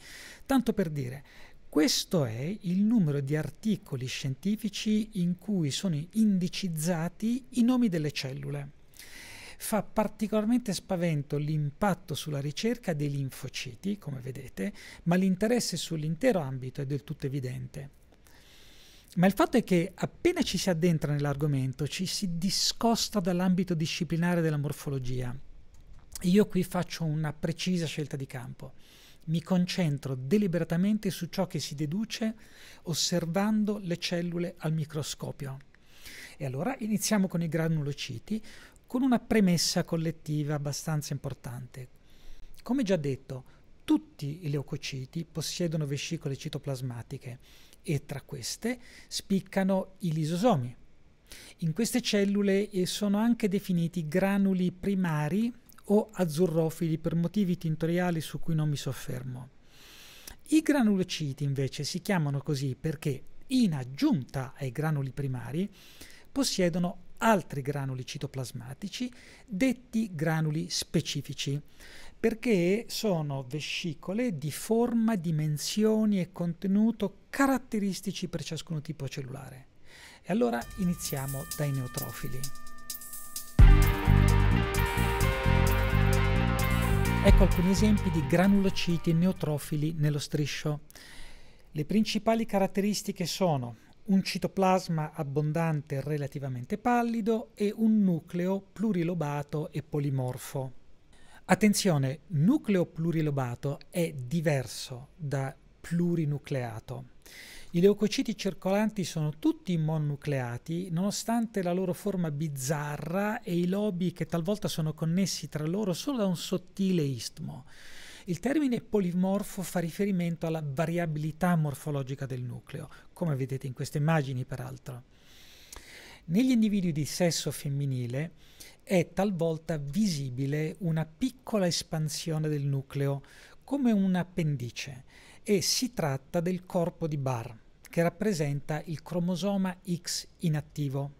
Speaker 1: Tanto per dire, questo è il numero di articoli scientifici in cui sono indicizzati i nomi delle cellule. Fa particolarmente spavento l'impatto sulla ricerca dei linfociti, come vedete, ma l'interesse sull'intero ambito è del tutto evidente. Ma il fatto è che appena ci si addentra nell'argomento ci si discosta dall'ambito disciplinare della morfologia. Io qui faccio una precisa scelta di campo mi concentro deliberatamente su ciò che si deduce osservando le cellule al microscopio. E allora iniziamo con i granulociti con una premessa collettiva abbastanza importante. Come già detto, tutti i leucociti possiedono vescicole citoplasmatiche e tra queste spiccano i lisosomi. In queste cellule eh, sono anche definiti granuli primari o azzurrofili per motivi tintoriali su cui non mi soffermo. I granulociti invece si chiamano così perché in aggiunta ai granuli primari possiedono altri granuli citoplasmatici detti granuli specifici perché sono vescicole di forma, dimensioni e contenuto caratteristici per ciascuno tipo cellulare. E allora iniziamo dai neutrofili. Ecco alcuni esempi di granulociti neutrofili nello striscio. Le principali caratteristiche sono un citoplasma abbondante e relativamente pallido e un nucleo plurilobato e polimorfo. Attenzione, nucleo plurilobato è diverso da plurinucleato. I leucociti circolanti sono tutti mononucleati, nonostante la loro forma bizzarra e i lobi che talvolta sono connessi tra loro solo da un sottile istmo. Il termine polimorfo fa riferimento alla variabilità morfologica del nucleo, come vedete in queste immagini peraltro. Negli individui di sesso femminile è talvolta visibile una piccola espansione del nucleo, come un appendice, e si tratta del corpo di Barr che rappresenta il cromosoma X inattivo.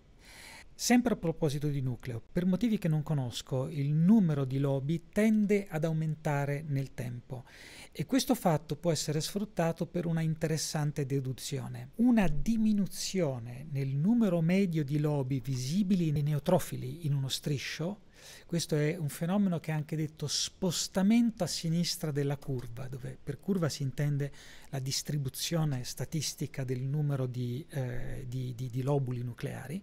Speaker 1: Sempre a proposito di nucleo, per motivi che non conosco, il numero di lobi tende ad aumentare nel tempo e questo fatto può essere sfruttato per una interessante deduzione. Una diminuzione nel numero medio di lobi visibili nei neutrofili in uno striscio questo è un fenomeno che è anche detto spostamento a sinistra della curva, dove per curva si intende la distribuzione statistica del numero di, eh, di, di, di lobuli nucleari.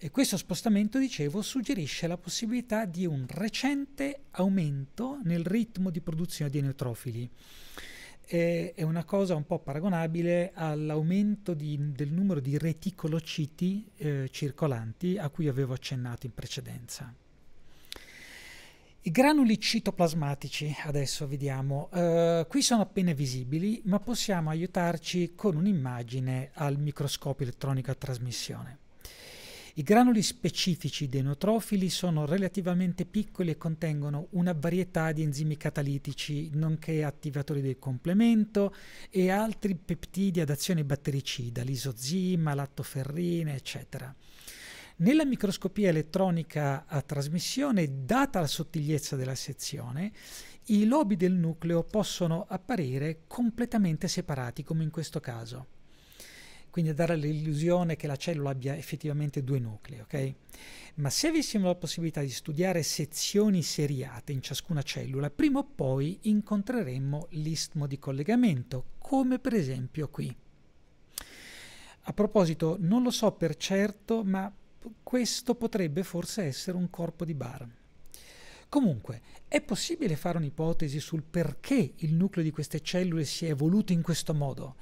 Speaker 1: E questo spostamento, dicevo, suggerisce la possibilità di un recente aumento nel ritmo di produzione di neutrofili è una cosa un po' paragonabile all'aumento di, del numero di reticolociti eh, circolanti a cui avevo accennato in precedenza. I granuli citoplasmatici adesso vediamo, uh, qui sono appena visibili ma possiamo aiutarci con un'immagine al microscopio elettronico a trasmissione. I granuli specifici dei neutrofili sono relativamente piccoli e contengono una varietà di enzimi catalitici, nonché attivatori del complemento e altri peptidi ad azione battericida, l'isozima, lattoferrine, eccetera. Nella microscopia elettronica a trasmissione, data la sottigliezza della sezione, i lobi del nucleo possono apparire completamente separati, come in questo caso. Quindi a dare l'illusione che la cellula abbia effettivamente due nuclei, ok? Ma se avessimo la possibilità di studiare sezioni seriate in ciascuna cellula, prima o poi incontreremmo l'istmo di collegamento, come per esempio qui. A proposito, non lo so per certo, ma questo potrebbe forse essere un corpo di Bar. Comunque, è possibile fare un'ipotesi sul perché il nucleo di queste cellule si è evoluto in questo modo?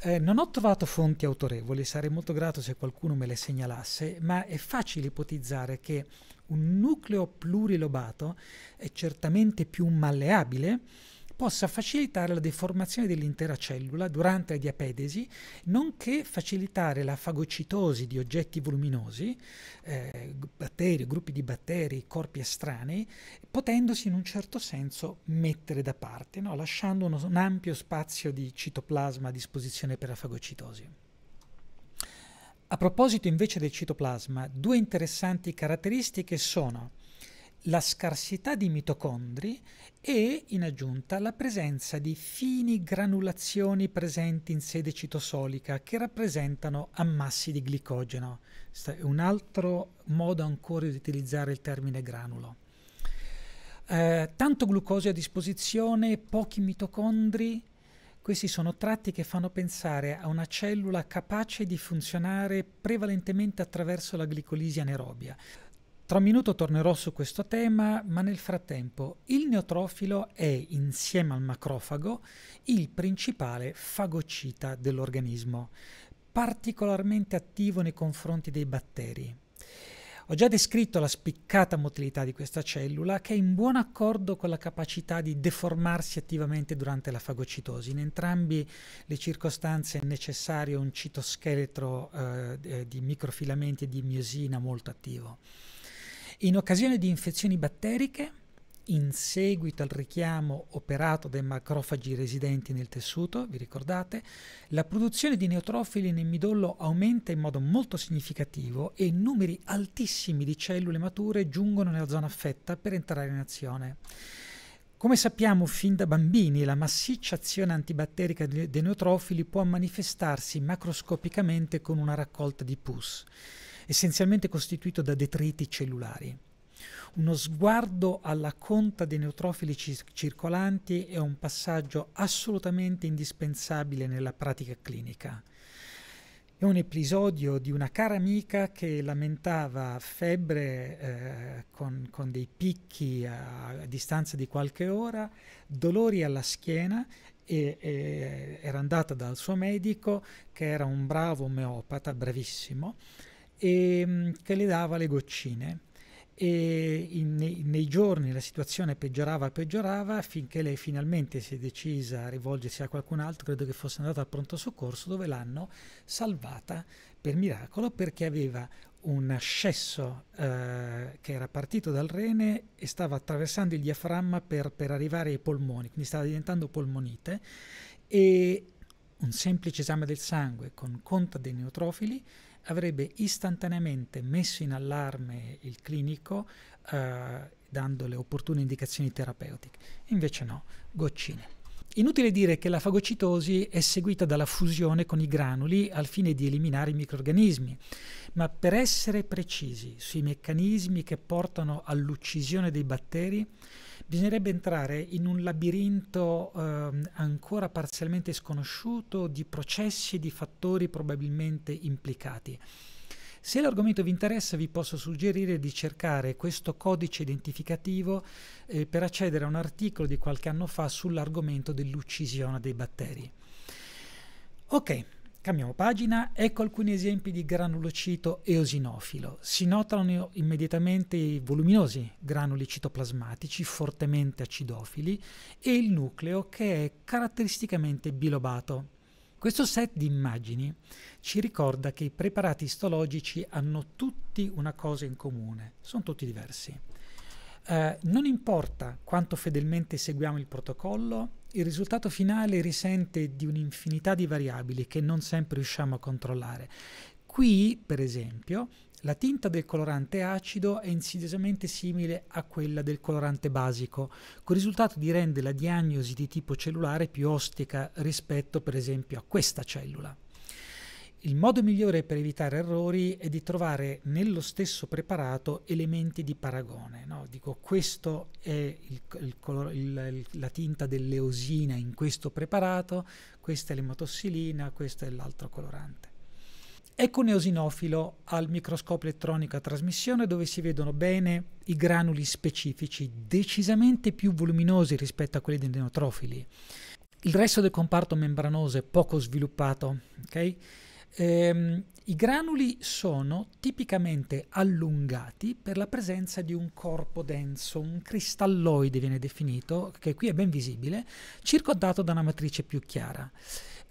Speaker 1: Eh, non ho trovato fonti autorevoli, sarei molto grato se qualcuno me le segnalasse, ma è facile ipotizzare che un nucleo plurilobato è certamente più malleabile possa facilitare la deformazione dell'intera cellula durante la diapedesi, nonché facilitare la fagocitosi di oggetti voluminosi, eh, batteri, gruppi di batteri, corpi estranei, potendosi in un certo senso mettere da parte, no? lasciando uno, un ampio spazio di citoplasma a disposizione per la fagocitosi. A proposito invece del citoplasma, due interessanti caratteristiche sono la scarsità di mitocondri e, in aggiunta, la presenza di fini granulazioni presenti in sede citosolica che rappresentano ammassi di glicogeno. Questo è un altro modo ancora di utilizzare il termine granulo. Eh, tanto glucosio a disposizione, pochi mitocondri, questi sono tratti che fanno pensare a una cellula capace di funzionare prevalentemente attraverso la glicolisi anaerobia. Tra un minuto tornerò su questo tema, ma nel frattempo il neutrofilo è, insieme al macrofago, il principale fagocita dell'organismo, particolarmente attivo nei confronti dei batteri. Ho già descritto la spiccata motilità di questa cellula che è in buon accordo con la capacità di deformarsi attivamente durante la fagocitosi. In entrambi le circostanze è necessario un citoscheletro eh, eh di microfilamenti e di miosina molto attivo. In occasione di infezioni batteriche, in seguito al richiamo operato dai macrofagi residenti nel tessuto, vi ricordate, la produzione di neutrofili nel midollo aumenta in modo molto significativo e numeri altissimi di cellule mature giungono nella zona affetta per entrare in azione. Come sappiamo fin da bambini, la massiccia azione antibatterica dei neutrofili può manifestarsi macroscopicamente con una raccolta di pus essenzialmente costituito da detriti cellulari. Uno sguardo alla conta dei neutrofili circolanti è un passaggio assolutamente indispensabile nella pratica clinica. È un episodio di una cara amica che lamentava febbre eh, con, con, dei picchi a, a, distanza di qualche ora, dolori alla schiena e, e era andata dal suo medico che era un bravo omeopata, bravissimo, e, ehm, che le dava le goccine. E in, in, nei giorni la situazione peggiorava e peggiorava finché lei finalmente si è decisa a rivolgersi a qualcun altro, credo che fosse andata al pronto soccorso, dove l'hanno salvata per miracolo perché aveva un ascesso eh, che era partito dal rene e stava attraversando il diaframma per, per arrivare ai polmoni, quindi stava diventando polmonite e un semplice esame del sangue con conta dei neutrofili avrebbe istantaneamente messo in allarme il clinico eh, dando le opportune indicazioni terapeutiche. Invece no, goccine. Inutile dire che la fagocitosi è seguita dalla fusione con i granuli al fine di eliminare i microrganismi, ma per essere precisi sui meccanismi che portano all'uccisione dei batteri, Bisognerebbe entrare in un labirinto ehm, ancora parzialmente sconosciuto di processi e di fattori probabilmente implicati. Se l'argomento vi interessa vi posso suggerire di cercare questo codice identificativo eh, per accedere a un articolo di qualche anno fa sull'argomento dell'uccisione dei batteri. Ok, Cambiamo pagina, ecco alcuni esempi di granulocito eosinofilo. Si notano immediatamente i voluminosi granuli citoplasmatici fortemente acidofili e il nucleo che è caratteristicamente bilobato. Questo set di immagini ci ricorda che i preparati istologici hanno tutti una cosa in comune, sono tutti diversi. Eh, non importa quanto fedelmente seguiamo il protocollo, il risultato finale risente di un'infinità di variabili che non sempre riusciamo a controllare. Qui, per esempio, la tinta del colorante acido è insidiosamente simile a quella del colorante basico, con il risultato di rendere la diagnosi di tipo cellulare più ostica rispetto, per esempio, a questa cellula. Il modo migliore per evitare errori è di trovare nello stesso preparato elementi di paragone. No? Dico questo è il, il color, il, la tinta dell'eosina in questo preparato, questa è l'emotossilina, questo è l'altro colorante. Ecco un eosinofilo al microscopio elettronico a trasmissione dove si vedono bene i granuli specifici, decisamente più voluminosi rispetto a quelli dei neutrofili. Il resto del comparto membranoso è poco sviluppato, okay? Ehm, I granuli sono tipicamente allungati per la presenza di un corpo denso, un cristalloide viene definito, che qui è ben visibile, circondato da una matrice più chiara.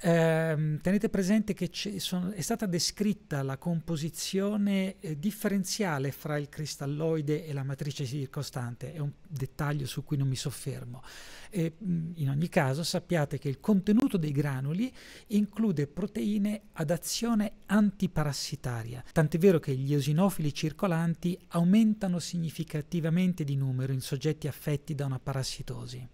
Speaker 1: Ehm, tenete presente che sono, è stata descritta la composizione eh, differenziale fra il cristalloide e la matrice circostante, è un dettaglio su cui non mi soffermo. E, in ogni caso sappiate che il contenuto dei granuli include proteine ad azione antiparassitaria, tant'è vero che gli eosinofili circolanti aumentano significativamente di numero in soggetti affetti da una parassitosi.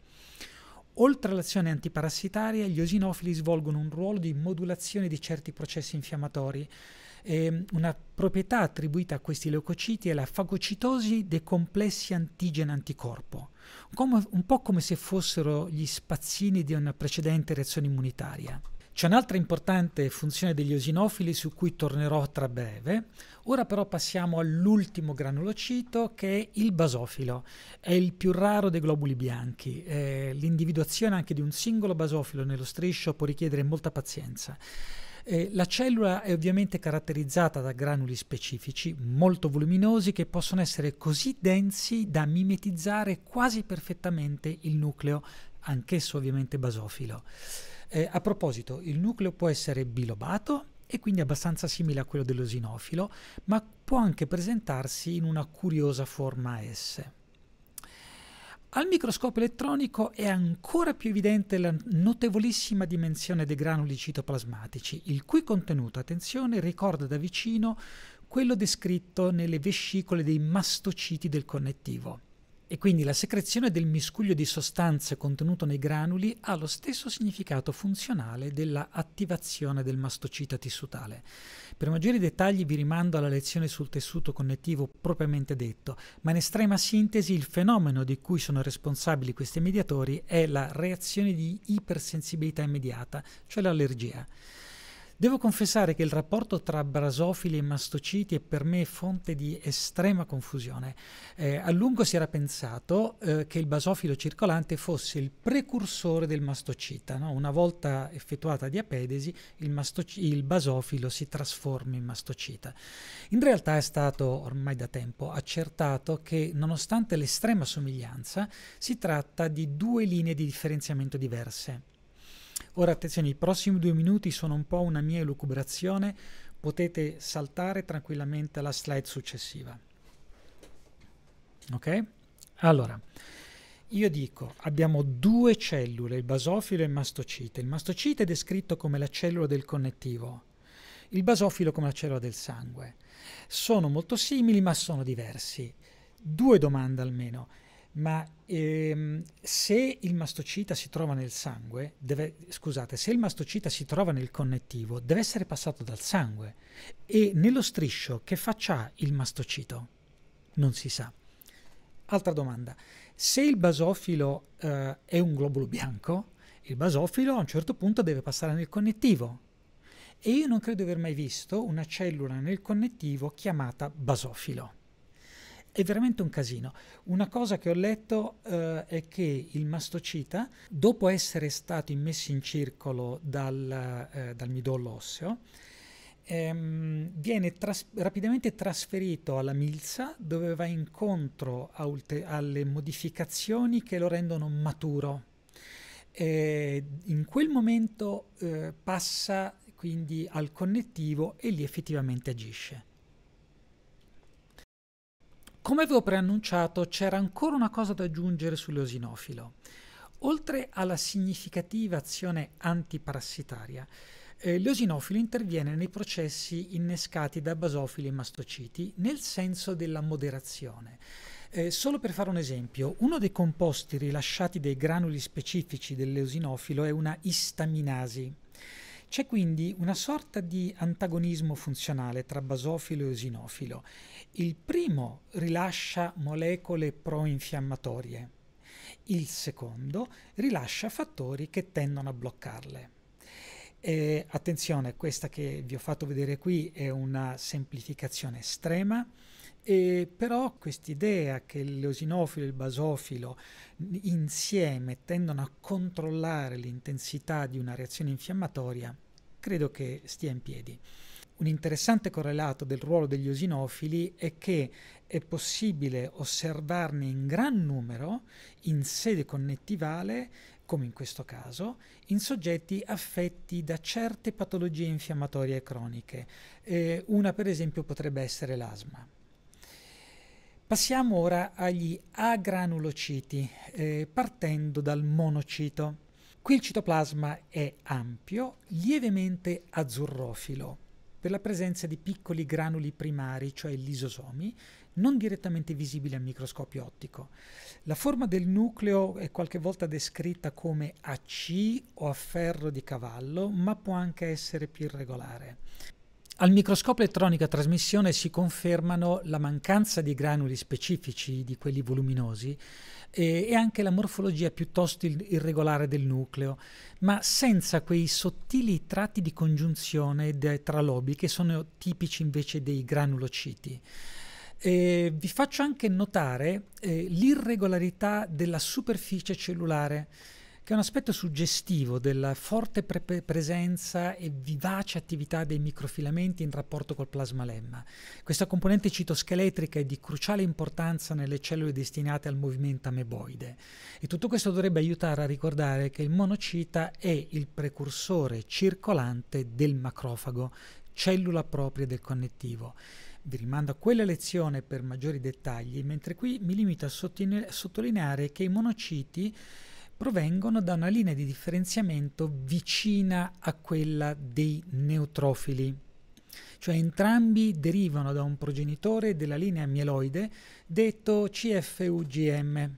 Speaker 1: Oltre all'azione antiparassitaria, gli osinofili svolgono un ruolo di modulazione di certi processi infiammatori. E mm, una proprietà attribuita a questi leucociti è la fagocitosi dei complessi antigene-anticorpo, un po' come se fossero gli spazzini di una precedente reazione immunitaria. C'è un'altra importante funzione degli eosinofili su cui tornerò tra breve. Ora però passiamo all'ultimo granulocito che è il basofilo. È il più raro dei globuli bianchi. Eh, l'individuazione anche di un singolo basofilo nello striscio può richiedere molta pazienza. Eh, la cellula è ovviamente caratterizzata da granuli specifici molto voluminosi che possono essere così densi da mimetizzare quasi perfettamente il nucleo, anch'esso ovviamente basofilo. Eh, a proposito, il nucleo può essere bilobato e quindi abbastanza simile a quello dello dell'osinofilo, ma può anche presentarsi in una curiosa forma S. Al microscopio elettronico è ancora più evidente la notevolissima dimensione dei granuli citoplasmatici, il cui contenuto, attenzione, ricorda da vicino quello descritto nelle vescicole dei mastociti del connettivo e quindi la secrezione del miscuglio di sostanze contenuto nei granuli ha lo stesso significato funzionale della attivazione del mastocita tissutale. Per maggiori dettagli vi rimando alla lezione sul tessuto connettivo propriamente detto, ma in estrema sintesi il fenomeno di cui sono responsabili questi mediatori è la reazione di ipersensibilità immediata, cioè l'allergia. Devo confessare che il rapporto tra brasofili e mastociti è per me fonte di estrema confusione. Eh, a lungo si era pensato eh, che il basofilo circolante fosse il precursore del mastocita. No? Una volta effettuata diapedesi, il, il basofilo si trasforma in mastocita. In realtà è stato ormai da tempo accertato che, nonostante l'estrema somiglianza, si tratta di due linee di differenziamento diverse. Ora attenzione, i prossimi due minuti sono un po' una mia elucubrazione, potete saltare tranquillamente alla slide successiva. Ok? Allora, io dico, abbiamo due cellule, il basofilo e il mastocite. Il mastocite è descritto come la cellula del connettivo, il basofilo come la cellula del sangue. Sono molto simili ma sono diversi. Due domande almeno ma ehm, se il mastocita si trova nel sangue, deve, scusate, se il mastocita si trova nel connettivo, deve essere passato dal sangue e nello striscio che faccia il mastocito? Non si sa. Altra domanda, se il basofilo eh, è un globulo bianco, il basofilo a un certo punto deve passare nel connettivo. E io non credo di aver mai visto una cellula nel connettivo chiamata basofilo. È veramente un casino. Una cosa che ho letto eh, è che il mastocita, dopo essere stato immesso in circolo dal, eh, dal midollo osseo, ehm, viene tras- rapidamente trasferito alla milza dove va incontro ulte- alle modificazioni che lo rendono maturo. E in quel momento eh, passa quindi al connettivo e lì effettivamente agisce. Come avevo preannunciato, c'era ancora una cosa da aggiungere sull'osinofilo. Oltre alla significativa azione antiparassitaria, eh, l'osinofilo interviene nei processi innescati da basofili e mastociti nel senso della moderazione. Eh, solo per fare un esempio, uno dei composti rilasciati dai granuli specifici dell'eosinofilo è una istaminasi. C'è quindi una sorta di antagonismo funzionale tra basofilo e eosinofilo. Il primo rilascia molecole proinfiammatorie, il secondo rilascia fattori che tendono a bloccarle. E, attenzione, questa che vi ho fatto vedere qui è una semplificazione estrema e però quest'idea che l'osinofilo e il basofilo insieme tendono a controllare l'intensità di una reazione infiammatoria credo che stia in piedi. Un interessante correlato del ruolo degli osinofili è che è possibile osservarne in gran numero in sede connettivale, come in questo caso, in soggetti affetti da certe patologie infiammatorie croniche. Eh, una per esempio potrebbe essere l'asma. Passiamo ora agli agranulociti, eh, partendo dal monocito. Qui il citoplasma è ampio, lievemente azzurrofilo, per la presenza di piccoli granuli primari, cioè lisosomi, non direttamente visibili al microscopio ottico. La forma del nucleo è qualche volta descritta come a C o a ferro di cavallo, ma può anche essere più irregolare. Al microscopio elettronico a trasmissione si confermano la mancanza di granuli specifici di quelli voluminosi e, eh, e anche la morfologia piuttosto irregolare del nucleo, ma senza quei sottili tratti di congiunzione tra lobi che sono tipici invece dei granulociti. E vi faccio anche notare eh, l'irregolarità della superficie cellulare che è un aspetto suggestivo della forte pre- presenza e vivace attività dei microfilamenti in rapporto col plasma lemma. Questa componente citoscheletrica è di cruciale importanza nelle cellule destinate al movimento ameboide e tutto questo dovrebbe aiutare a ricordare che il monocita è il precursore circolante del macrofago, cellula propria del connettivo. Vi rimando a quella lezione per maggiori dettagli, mentre qui mi limito a sottolineare che i monociti provengono da una linea di differenziamento vicina a quella dei neutrofili. Cioè entrambi derivano da un progenitore della linea mieloide detto CFUGM.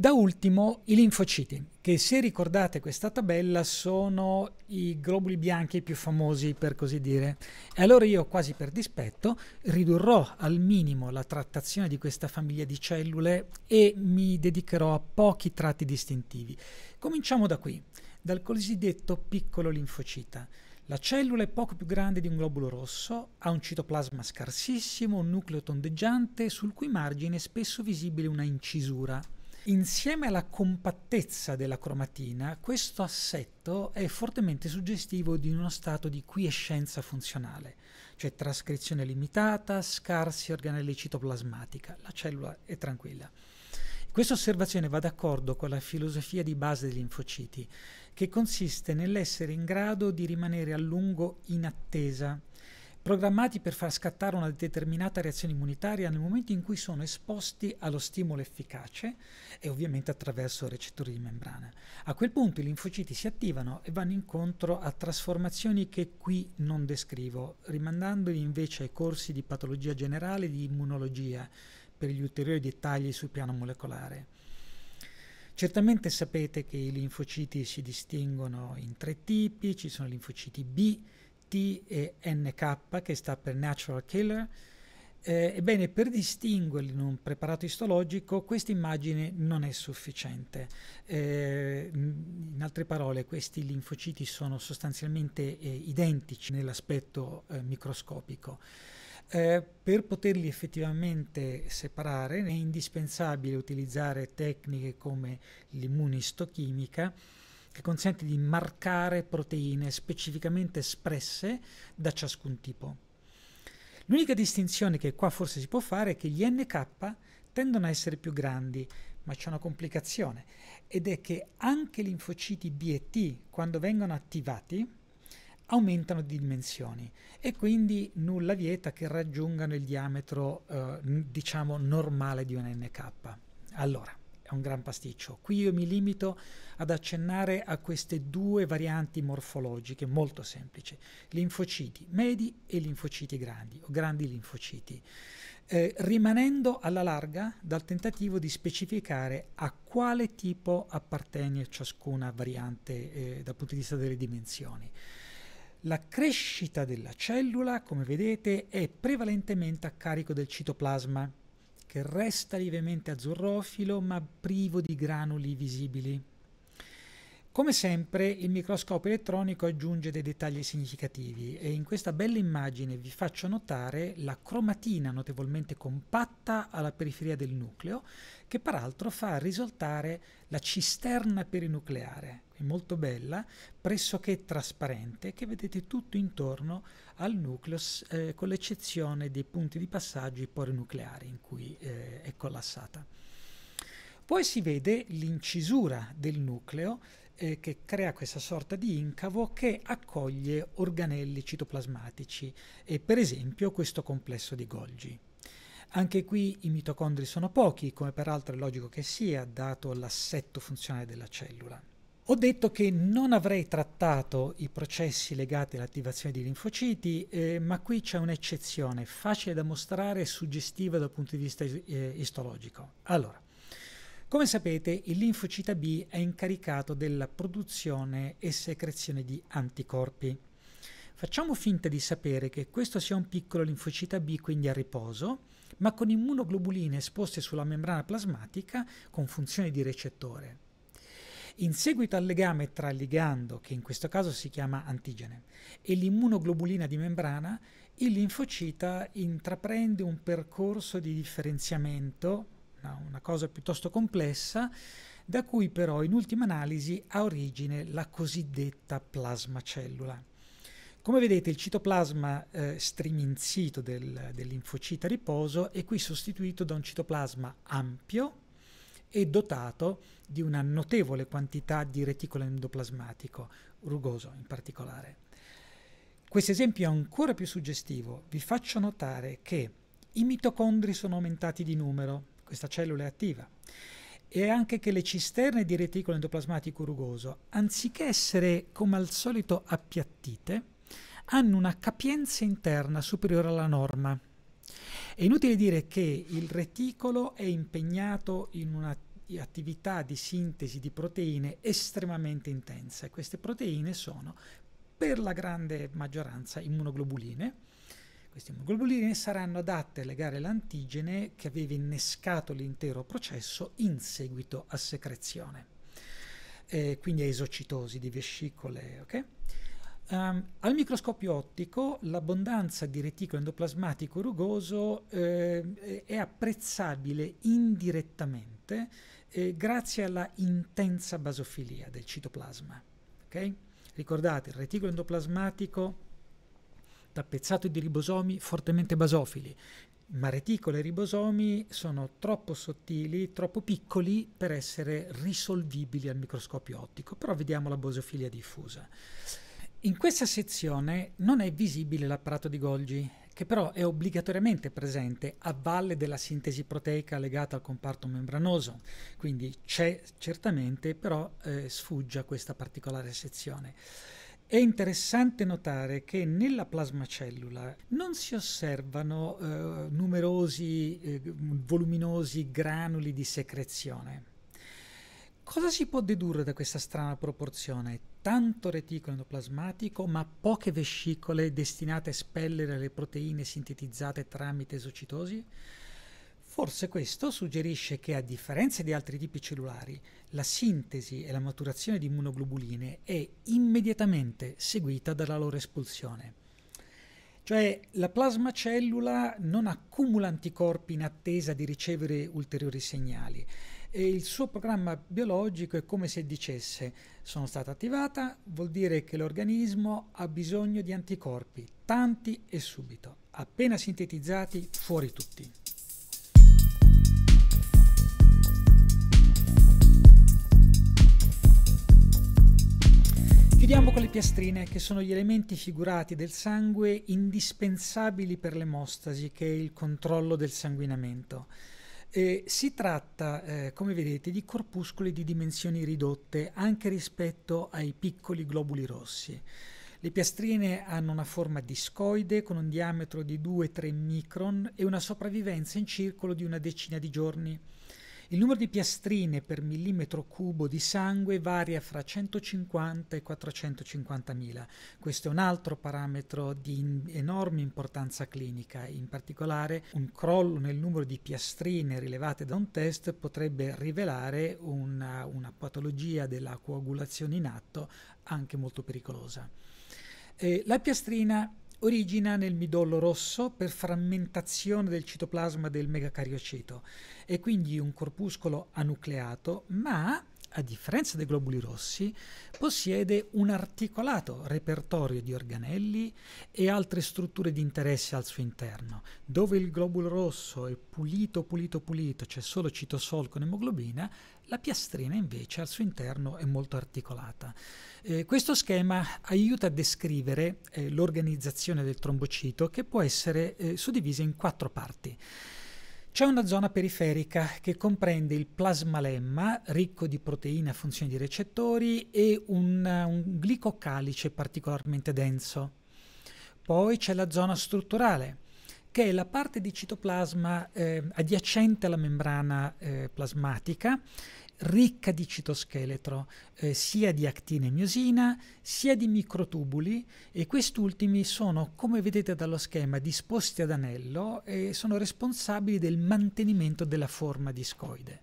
Speaker 1: Da ultimo i linfociti, che se ricordate questa tabella sono i globuli bianchi più famosi per così dire. E allora io quasi per dispetto ridurrò al minimo la trattazione di questa famiglia di cellule e mi dedicherò a pochi tratti distintivi. Cominciamo da qui, dal cosiddetto piccolo linfocita. La cellula è poco più grande di un globulo rosso, ha un citoplasma scarsissimo, un nucleo tondeggiante sul cui margine è spesso visibile una incisura. Insieme alla compattezza della cromatina, questo assetto è fortemente suggestivo di uno stato di quiescenza funzionale, cioè trascrizione limitata, scarsi organelli citoplasmatica, la cellula è tranquilla. Questa osservazione va d'accordo con la filosofia di base dei linfociti, che consiste nell'essere in grado di rimanere a lungo in attesa programmati per far scattare una determinata reazione immunitaria nel momento in cui sono esposti allo stimolo efficace e ovviamente attraverso recettori di membrana. A quel punto i linfociti si attivano e vanno incontro a trasformazioni che qui non descrivo, rimandandoli invece ai corsi di patologia generale e di immunologia per gli ulteriori dettagli sul piano molecolare. Certamente sapete che i linfociti si distinguono in tre tipi, ci sono i linfociti B, TNK che sta per Natural Killer. Eh, ebbene, per distinguerli in un preparato istologico, questa immagine non è sufficiente. Eh, in altre parole, questi linfociti sono sostanzialmente eh, identici nell'aspetto eh, microscopico. Eh, per poterli effettivamente separare è indispensabile utilizzare tecniche come l'immunistochimica che consente di marcare proteine specificamente espresse da ciascun tipo. L'unica distinzione che qua forse si può fare è che gli NK tendono a essere più grandi, ma c'è una complicazione, ed è che anche linfociti B e T, quando vengono attivati, aumentano di dimensioni e quindi nulla vieta che raggiungano il diametro eh, diciamo normale di un NK. Allora, è un gran pasticcio. Qui io mi limito ad accennare a queste due varianti morfologiche molto semplici, linfociti medi e linfociti grandi, o grandi linfociti, eh, rimanendo alla larga dal tentativo di specificare a quale tipo appartiene ciascuna variante eh, dal punto di vista delle dimensioni. La crescita della cellula, come vedete, è prevalentemente a carico del citoplasma, che resta lievemente azzurrofilo ma privo di granuli visibili. Come sempre il microscopio elettronico aggiunge dei dettagli significativi e in questa bella immagine vi faccio notare la cromatina notevolmente compatta alla periferia del nucleo che peraltro fa risultare la cisterna perinucleare è molto bella, pressoché trasparente, che vedete tutto intorno al nucleo, eh, con l'eccezione dei punti di passaggio i poronucleari in cui eh, è collassata. Poi si vede l'incisura del nucleo eh, che crea questa sorta di incavo che accoglie organelli citoplasmatici e per esempio questo complesso di Golgi. Anche qui i mitocondri sono pochi, come peraltro è logico che sia, dato l'assetto funzionale della cellula. Ho detto che non avrei trattato i processi legati all'attivazione di linfociti, eh, ma qui c'è un'eccezione facile da mostrare e suggestiva dal punto di vista eh, istologico. Allora, come sapete, il linfocita B è incaricato della produzione e secrezione di anticorpi. Facciamo finta di sapere che questo sia un piccolo linfocita B, quindi a riposo, ma con immunoglobuline esposte sulla membrana plasmatica con funzione di recettore. In seguito al legame tra il ligando, che in questo caso si chiama antigene, e l'immunoglobulina di membrana, il linfocita intraprende un percorso di differenziamento, una cosa piuttosto complessa, da cui però in ultima analisi ha origine la cosiddetta plasmacellula. Come vedete il citoplasma eh, striminzito del, dell'infocita a riposo è qui sostituito da un citoplasma ampio è dotato di una notevole quantità di reticolo endoplasmatico, rugoso in particolare. Questo esempio è ancora più suggestivo. Vi faccio notare che i mitocondri sono aumentati di numero, questa cellula è attiva, e anche che le cisterne di reticolo endoplasmatico rugoso, anziché essere come al solito appiattite, hanno una capienza interna superiore alla norma, è inutile dire che il reticolo è impegnato in un'attività di sintesi di proteine estremamente intensa e queste proteine sono per la grande maggioranza immunoglobuline. Queste immunoglobuline saranno adatte a legare l'antigene che aveva innescato l'intero processo in seguito a secrezione. Eh, quindi a esocitosi di vescicole, ok? Um, al microscopio ottico l'abbondanza di reticolo endoplasmatico rugoso eh, è apprezzabile indirettamente eh, grazie alla intensa basofilia del citoplasma. Okay? Ricordate, il reticolo endoplasmatico tappezzato di ribosomi fortemente basofili, ma reticolo e ribosomi sono troppo sottili, troppo piccoli per essere risolvibili al microscopio ottico, però vediamo la basofilia diffusa. In questa sezione non è visibile l'apparato di Golgi, che però è obbligatoriamente presente a valle della sintesi proteica legata al comparto membranoso, quindi c'è certamente, però eh, sfugge a questa particolare sezione. È interessante notare che nella plasmacellula non si osservano eh, numerosi, eh, voluminosi granuli di secrezione. Cosa si può dedurre da questa strana proporzione? tanto reticolo endoplasmatico ma poche vescicole destinate a espellere le proteine sintetizzate tramite esocitosi? Forse questo suggerisce che, a differenza di altri tipi cellulari, la sintesi e la maturazione di immunoglobuline è immediatamente seguita dalla loro espulsione. Cioè la plasmacellula non accumula anticorpi in attesa di ricevere ulteriori segnali, e il suo programma biologico è come se dicesse sono stata attivata, vuol dire che l'organismo ha bisogno di anticorpi, tanti e subito, appena sintetizzati fuori tutti. Chiudiamo con le piastrine, che sono gli elementi figurati del sangue indispensabili per l'emostasi, che è il controllo del sanguinamento. Eh, si tratta, eh, come vedete, di corpuscoli di dimensioni ridotte anche rispetto ai piccoli globuli rossi. Le piastrine hanno una forma discoide con un diametro di 2-3 micron e una sopravvivenza in circolo di una decina di giorni. Il numero di piastrine per millimetro cubo di sangue varia fra 150 e 450 mila. Questo è un altro parametro di enorme importanza clinica. In particolare, un crollo nel numero di piastrine rilevate da un test potrebbe rivelare una, una patologia della coagulazione in atto anche molto pericolosa. Eh, la piastrina origina nel midollo rosso per frammentazione del citoplasma del megacariocito è quindi un corpuscolo anucleato, ma a differenza dei globuli rossi, possiede un articolato repertorio di organelli e altre strutture di interesse al suo interno. Dove il globulo rosso è pulito, pulito, pulito, c'è cioè solo citosol con emoglobina, la piastrina invece al suo interno è molto articolata. Eh, questo schema aiuta a descrivere eh, l'organizzazione del trombocito che può essere eh, suddivisa in quattro parti. C'è una zona periferica che comprende il plasmalemma, ricco di proteine a funzione di recettori, e un, un glicocalice particolarmente denso. Poi c'è la zona strutturale, che è la parte di citoplasma eh, adiacente alla membrana eh, plasmatica ricca di citoscheletro, eh, sia di actina e miosina, sia di microtubuli e quest'ultimi sono, come vedete dallo schema, disposti ad anello e sono responsabili del mantenimento della forma discoide.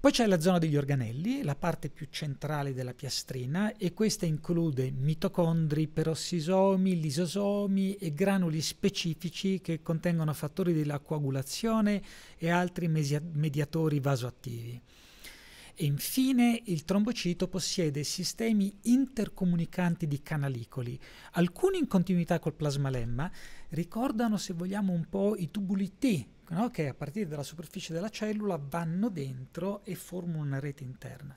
Speaker 1: Poi c'è la zona degli organelli, la parte più centrale della piastrina e questa include mitocondri, perossisomi, lisosomi e granuli specifici che contengono fattori della coagulazione e altri mediatori vasoattivi. E infine il trombocito possiede sistemi intercomunicanti di canalicoli, alcuni in continuità col plasmalemma, ricordano se vogliamo un po' i tubuli T, no? che a partire dalla superficie della cellula vanno dentro e formano una rete interna.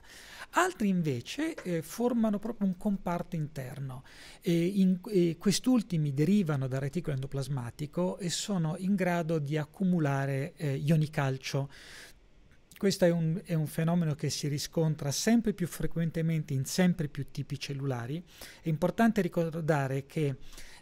Speaker 1: Altri invece eh, formano proprio un comparto interno. E in, e quest'ultimi derivano dal reticolo endoplasmatico e sono in grado di accumulare eh, ioni calcio questo è un, è un, fenomeno che si riscontra sempre più frequentemente in sempre più tipi cellulari. È importante ricordare che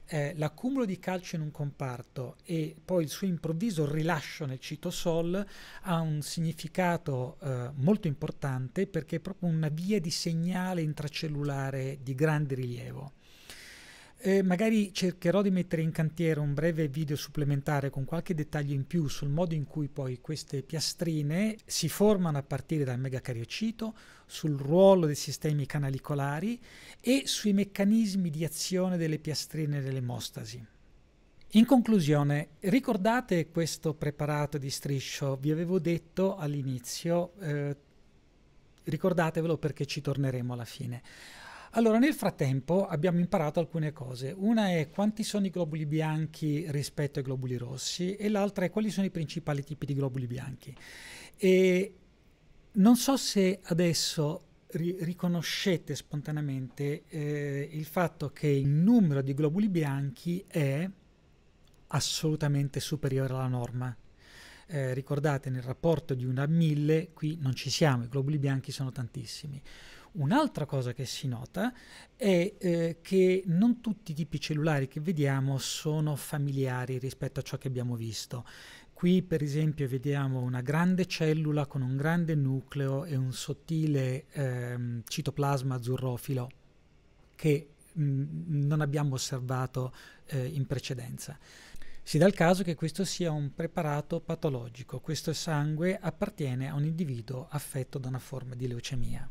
Speaker 1: eh, l'accumulo di calcio in un comparto e poi il suo improvviso rilascio nel citosol ha un significato eh, molto importante perché è proprio una via di segnale intracellulare di grande rilievo. Eh, magari cercherò di mettere in cantiere un breve video supplementare con qualche dettaglio in più sul modo in cui poi queste piastrine si formano a partire dal megacariocito, sul ruolo dei sistemi canalicolari e sui meccanismi di azione delle piastrine dell'emostasi. In conclusione, ricordate questo preparato di striscio? Vi avevo detto all'inizio, eh, ricordatevelo perché ci torneremo alla fine. Allora, nel frattempo abbiamo imparato alcune cose. Una è quanti sono i globuli bianchi rispetto ai globuli rossi e l'altra è quali sono i principali tipi di globuli bianchi. E non so se adesso ri- riconoscete spontaneamente eh, il fatto che il numero di globuli bianchi è assolutamente superiore alla norma. Eh, ricordate nel rapporto di 1 a 1000 qui non ci siamo, i globuli bianchi sono tantissimi. Un'altra cosa che si nota è eh, che non tutti i tipi cellulari che vediamo sono familiari rispetto a ciò che abbiamo visto. Qui per esempio vediamo una grande cellula con un grande nucleo e un sottile ehm, citoplasma azzurrofilo che mh, mm, non abbiamo osservato eh, in precedenza. Si dà il caso che questo sia un preparato patologico, questo sangue appartiene a un individuo affetto da una forma di leucemia.